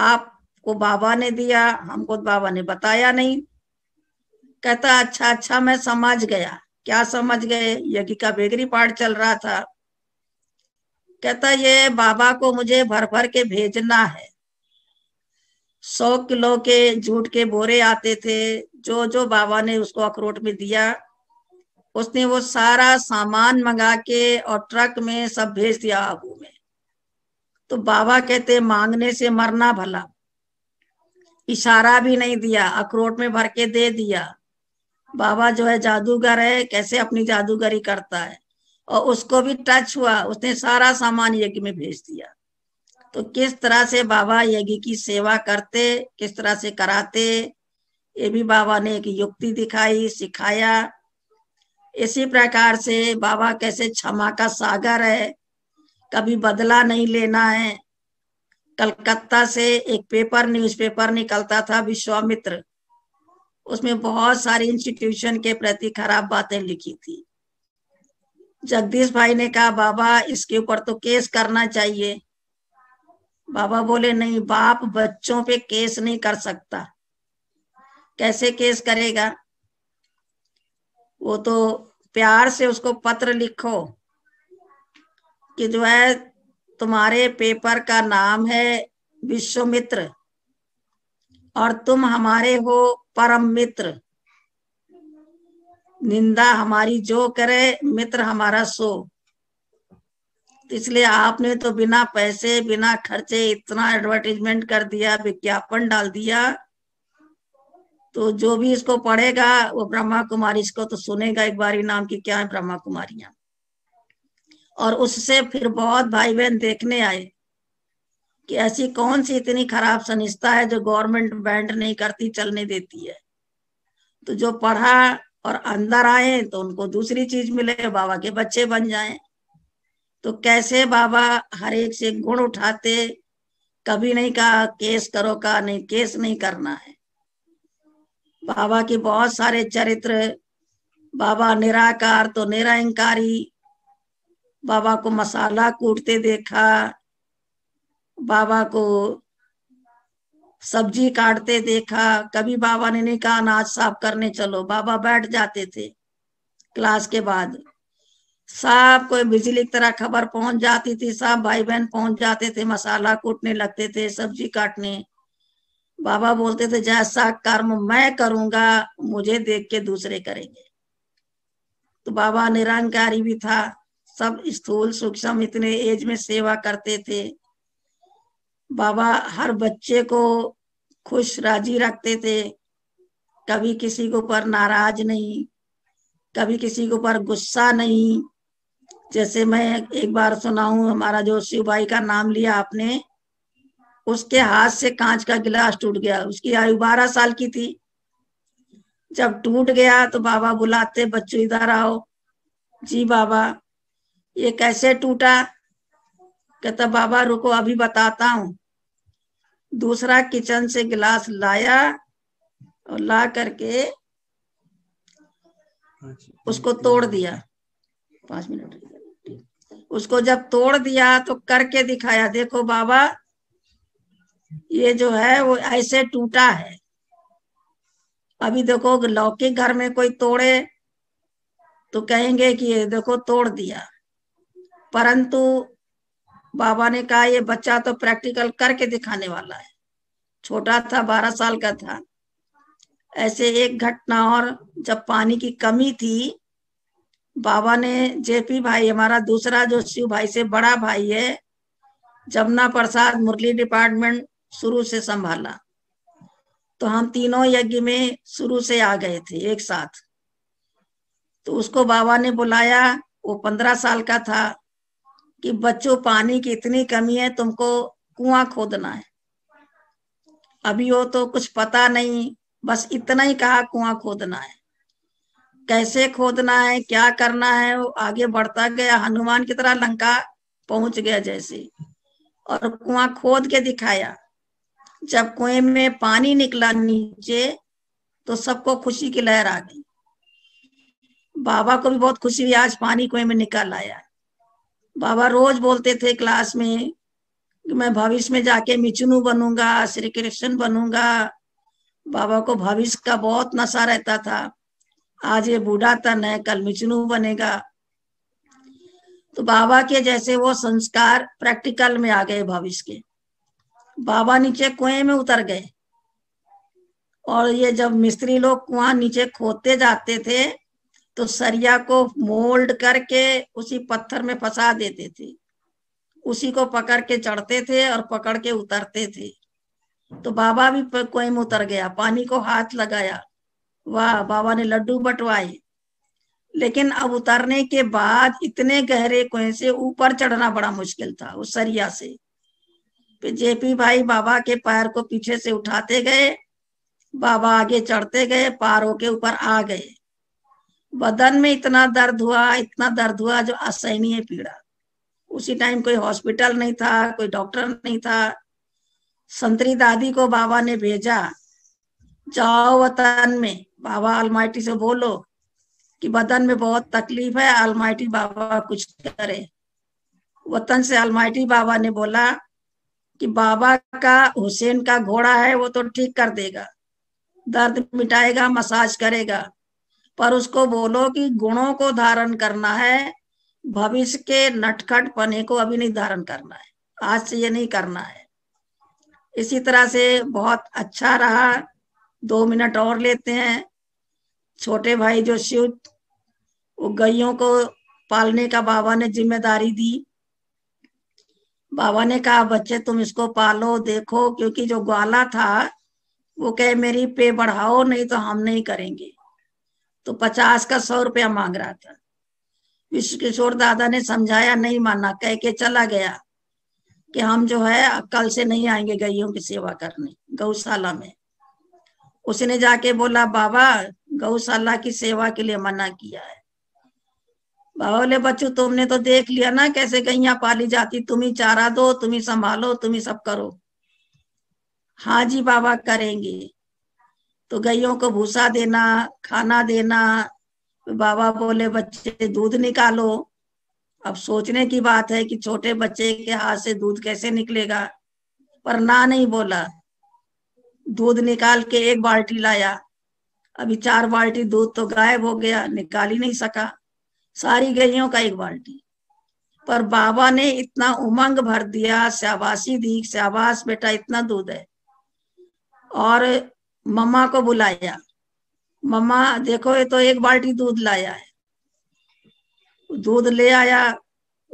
आपको बाबा ने दिया हमको बाबा ने बताया नहीं कहता अच्छा अच्छा मैं समझ गया क्या समझ गए यज्ञ का बेगरी पाठ चल रहा था कहता ये बाबा को मुझे भर भर के भेजना है सौ किलो के जूट के बोरे आते थे जो जो बाबा ने उसको अखरोट में दिया उसने वो सारा सामान मंगा के और ट्रक में सब भेज दिया आबू में तो बाबा कहते मांगने से मरना भला इशारा भी नहीं दिया अखरोट में भर के दे दिया बाबा जो है जादूगर है कैसे अपनी जादूगरी करता है और उसको भी टच हुआ उसने सारा सामान यज्ञ में भेज दिया तो किस तरह से बाबा यज्ञ की सेवा करते किस तरह से कराते ये भी बाबा ने एक युक्ति दिखाई सिखाया इसी प्रकार से बाबा कैसे क्षमा का सागर है कभी बदला नहीं लेना है कलकत्ता से एक पेपर न्यूज़पेपर निकलता था विश्वामित्र उसमें बहुत सारी इंस्टीट्यूशन के प्रति खराब बातें लिखी थी जगदीश भाई ने कहा बाबा इसके ऊपर तो केस करना चाहिए बाबा बोले नहीं बाप बच्चों पे केस नहीं कर सकता कैसे केस करेगा वो तो प्यार से उसको पत्र लिखो कि जो है तुम्हारे पेपर का नाम है विश्वमित्र और तुम हमारे हो परम मित्र निंदा हमारी जो करे मित्र हमारा सो इसलिए आपने तो बिना पैसे बिना खर्चे इतना एडवर्टीजमेंट कर दिया विज्ञापन डाल दिया तो जो भी इसको पढ़ेगा वो ब्रह्मा कुमारी इसको तो सुनेगा एक बारी नाम की क्या है ब्रह्मा कुमारियां और उससे फिर बहुत भाई बहन देखने आए कि ऐसी कौन सी इतनी खराब संस्था है जो गवर्नमेंट बैंड नहीं करती चलने देती है तो जो पढ़ा और अंदर आए तो उनको दूसरी चीज मिले बाबा के बच्चे बन जाएं तो कैसे बाबा हर एक से गुण उठाते कभी नहीं कहा केस करो का नहीं केस नहीं करना है बाबा के बहुत सारे चरित्र बाबा निराकार तो निराहंकारी बाबा को मसाला कूटते देखा बाबा को सब्जी काटते देखा कभी बाबा ने नहीं कहा अनाज साफ करने चलो बाबा बैठ जाते थे क्लास के बाद सब कोई बिजली की तरह खबर पहुंच जाती थी सब भाई बहन पहुंच जाते थे मसाला कूटने लगते थे सब्जी काटने बाबा बोलते थे जैसा कर्म मैं करूंगा मुझे देख के दूसरे करेंगे तो बाबा निरंकारी भी था सब स्थूल सूक्ष्म इतने एज में सेवा करते थे बाबा हर बच्चे को खुश राजी रखते थे कभी किसी के ऊपर नाराज नहीं कभी किसी के ऊपर गुस्सा नहीं जैसे मैं एक बार सुना हूं हमारा जो शिव भाई का नाम लिया आपने उसके हाथ से कांच का गिलास टूट गया उसकी आयु बारह साल की थी जब टूट गया तो बाबा बुलाते बच्चों इधर आओ जी बाबा ये कैसे टूटा कहता बाबा रुको अभी बताता हूं दूसरा किचन से गिलास लाया और ला करके उसको तोड़ दिया पांच मिनट उसको जब तोड़ दिया तो करके दिखाया देखो बाबा ये जो है वो ऐसे टूटा है अभी देखो लौकिक घर में कोई तोड़े तो कहेंगे कि ये देखो तोड़ दिया परंतु बाबा ने कहा ये बच्चा तो प्रैक्टिकल करके दिखाने वाला है छोटा था बारह साल का था ऐसे एक घटना और जब पानी की कमी थी बाबा ने जेपी भाई हमारा दूसरा जो शिव भाई से बड़ा भाई है जमुना प्रसाद मुरली डिपार्टमेंट शुरू से संभाला तो हम तीनों यज्ञ में शुरू से आ गए थे एक साथ तो उसको बाबा ने बुलाया वो पंद्रह साल का था कि बच्चों पानी की इतनी कमी है तुमको कुआं खोदना है अभी वो तो कुछ पता नहीं बस इतना ही कहा कुआं खोदना है कैसे खोदना है क्या करना है वो आगे बढ़ता गया हनुमान की तरह लंका पहुंच गया जैसे और कुआं खोद के दिखाया जब कुएं में पानी निकला नीचे तो सबको खुशी की लहर आ गई बाबा को भी बहुत खुशी हुई आज पानी कुएं में निकल आया बाबा रोज बोलते थे क्लास में कि मैं भविष्य में जाके मिचुनू बनूंगा श्री कृष्ण बनूंगा बाबा को भविष्य का बहुत नशा रहता था आज ये बूढ़ा तन है कल मिचनू बनेगा तो बाबा के जैसे वो संस्कार प्रैक्टिकल में आ गए भविष्य के बाबा नीचे कुएं में उतर गए और ये जब मिस्त्री लोग कुआ नीचे खोदते जाते थे तो सरिया को मोल्ड करके उसी पत्थर में फंसा देते थे उसी को पकड़ के चढ़ते थे और पकड़ के उतरते थे तो बाबा भी कुएं में उतर गया पानी को हाथ लगाया वाह बाबा ने लड्डू बटवाए लेकिन अब उतरने के बाद इतने गहरे कुएं से ऊपर चढ़ना बड़ा मुश्किल था उस सरिया से जेपी भाई बाबा के पैर को पीछे से उठाते गए बाबा आगे चढ़ते गए पारों के ऊपर आ गए बदन में इतना दर्द हुआ इतना दर्द हुआ जो असहनीय पीड़ा उसी टाइम कोई हॉस्पिटल नहीं था कोई डॉक्टर नहीं था संतरी दादी को बाबा ने भेजा जाओ वतन में बाबा अलमाइटी से बोलो कि बदन में बहुत तकलीफ है अलमाइटी बाबा कुछ करे वतन से अलमाइटी बाबा ने बोला कि बाबा का हुसैन का घोड़ा है वो तो ठीक कर देगा दर्द मिटाएगा मसाज करेगा पर उसको बोलो कि गुणों को धारण करना है भविष्य के नटखट पने को अभी नहीं धारण करना है आज से ये नहीं करना है इसी तरह से बहुत अच्छा रहा दो मिनट और लेते हैं छोटे भाई जो शिव वो गैयों को पालने का बाबा ने जिम्मेदारी दी बाबा ने कहा बच्चे तुम इसको पालो देखो क्योंकि जो ग्वाला था वो कहे मेरी पे बढ़ाओ नहीं तो हम नहीं करेंगे तो पचास का सौ रुपया मांग रहा था विश्व किशोर दादा ने समझाया नहीं माना कह के चला गया कि हम जो है कल से नहीं आएंगे गैयों की सेवा करने गौशाला में उसने जाके बोला बाबा गौशाला की सेवा के लिए मना किया है बोले बच्चों तुमने तो देख लिया ना कैसे गैया पाली जाती तुम ही चारा दो तुम ही संभालो तुम ही सब करो हाँ जी बाबा करेंगे तो गैयों को भूसा देना खाना देना बाबा बोले बच्चे दूध निकालो अब सोचने की बात है कि छोटे बच्चे के हाथ से दूध कैसे निकलेगा पर ना नहीं बोला दूध निकाल के एक बाल्टी लाया अभी चार बाल्टी दूध तो गायब हो गया निकाल ही नहीं सका सारी गलियों का एक बाल्टी पर बाबा ने इतना उमंग भर दिया शाबाशी दी शाबाश बेटा इतना दूध है और मम्मा को बुलाया मम्मा देखो ये तो एक बाल्टी दूध लाया है दूध ले आया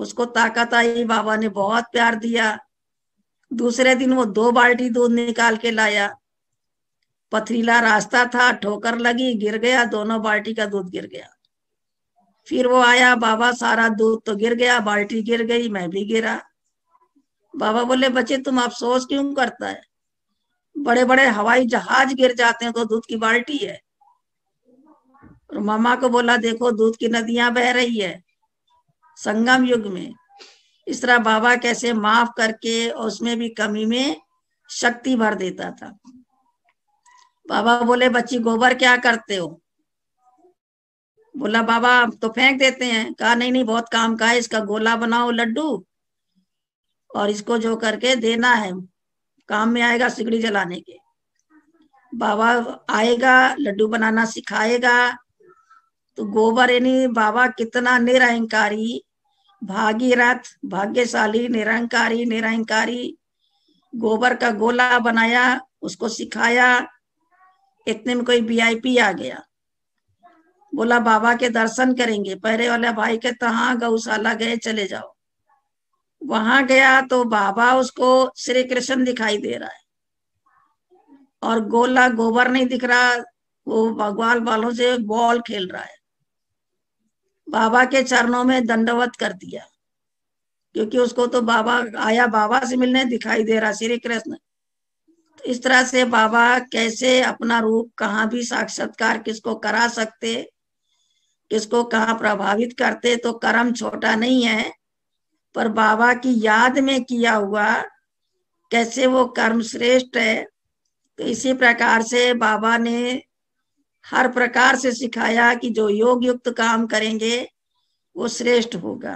उसको ताकत आई बाबा ने बहुत प्यार दिया दूसरे दिन वो दो बाल्टी दूध निकाल के लाया पथरीला रास्ता था ठोकर लगी गिर गया दोनों बाल्टी का दूध गिर गया फिर वो आया बाबा सारा दूध तो गिर गया बाल्टी गिर गई मैं भी गिरा बाबा बोले बच्चे तुम अफसोस क्यों करता है बड़े बड़े हवाई जहाज गिर जाते हैं तो दूध की बाल्टी है और मामा को बोला देखो दूध की नदियां बह रही है संगम युग में इस तरह बाबा कैसे माफ करके उसमें भी कमी में शक्ति भर देता था बाबा बोले बच्ची गोबर क्या करते हो बोला बाबा तो फेंक देते हैं कहा नहीं नहीं बहुत काम का है इसका गोला बनाओ लड्डू और इसको जो करके देना है काम में आएगा सिगड़ी जलाने के बाबा आएगा लड्डू बनाना सिखाएगा तो गोबर यानी बाबा कितना निरहंकारी भागीरथ भाग्यशाली निरहंकारी निरहंकारी गोबर का गोला बनाया उसको सिखाया इतने में कोई वीआईपी आ गया बोला बाबा के दर्शन करेंगे पहले वाला भाई के तहा गौशाला गए चले जाओ वहां गया तो बाबा उसको श्री कृष्ण दिखाई दे रहा है और गोला गोबर नहीं दिख रहा वो भगवान बालों से बॉल खेल रहा है बाबा के चरणों में दंडवत कर दिया क्योंकि उसको तो बाबा आया बाबा से मिलने दिखाई दे रहा श्री कृष्ण इस तरह से बाबा कैसे अपना रूप कहाँ भी साक्षात्कार किसको करा सकते किसको कहाँ प्रभावित करते तो कर्म छोटा नहीं है पर बाबा की याद में किया हुआ कैसे वो कर्म श्रेष्ठ है तो इसी प्रकार से बाबा ने हर प्रकार से सिखाया कि जो योग युक्त काम करेंगे वो श्रेष्ठ होगा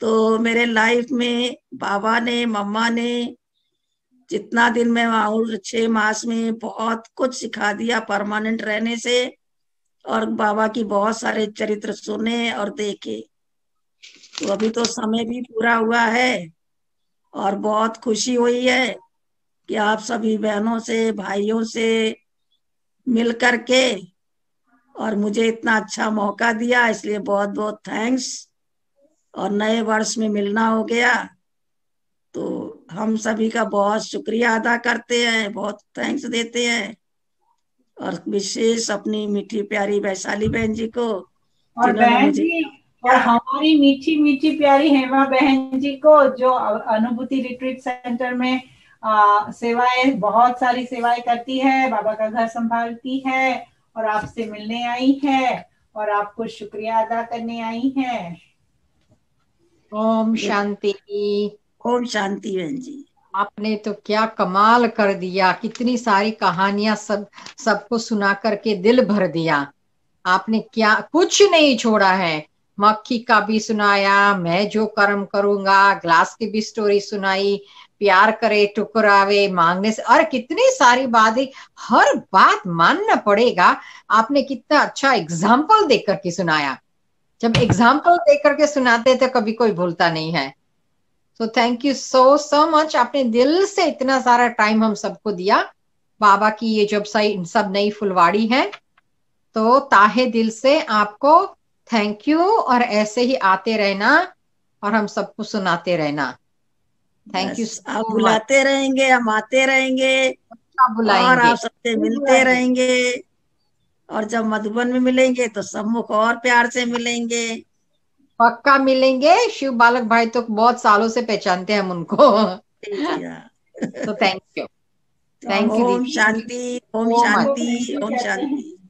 तो मेरे लाइफ में बाबा ने मम्मा ने जितना दिन में और छह मास में बहुत कुछ सिखा दिया परमानेंट रहने से और बाबा की बहुत सारे चरित्र सुने और देखे तो अभी तो समय भी पूरा हुआ है और बहुत खुशी हुई है कि आप सभी बहनों से भाइयों से मिल करके और मुझे इतना अच्छा मौका दिया इसलिए बहुत बहुत थैंक्स और नए वर्ष में मिलना हो गया हम सभी का बहुत शुक्रिया अदा करते हैं बहुत थैंक्स देते हैं और विशेष अपनी मीठी प्यारी वैशाली बहन जी को और बहन जी और हमारी मीठी मीठी प्यारी हेमा बहन जी को जो अनुभूति रिट्रीट सेंटर में आ, सेवाएं बहुत सारी सेवाएं करती है बाबा का घर संभालती है और आपसे मिलने आई है और आपको शुक्रिया अदा करने आई है ओम शांति ओम शांति बहन जी आपने तो क्या कमाल कर दिया कितनी सारी कहानियां सब सबको सुना करके दिल भर दिया आपने क्या कुछ नहीं छोड़ा है मक्खी का भी सुनाया मैं जो कर्म करूंगा ग्लास की भी स्टोरी सुनाई प्यार करे टुकरावे मांगने से और कितनी सारी बातें हर बात मानना पड़ेगा आपने कितना अच्छा एग्जाम्पल देख करके सुनाया जब एग्जाम्पल देख करके सुनाते तो कभी कोई भूलता नहीं है तो thank you so so much आपने दिल से इतना सारा टाइम हम सबको दिया बाबा की ये जब सही सब नई फुलवाड़ी है तो ताहे दिल से आपको थैंक यू और ऐसे ही आते रहना और हम सबको सुनाते रहना थैंक यू आप बुलाते रहेंगे हम आते रहेंगे अच्छा और आप सबसे मिलते रहेंगे और जब मधुबन में मिलेंगे तो सम्मुख और प्यार से मिलेंगे पक्का मिलेंगे शिव बालक भाई तो बहुत सालों से पहचानते हैं हम उनको तो थैंक यू थैंक यू शांति ओम शांति ओम शांति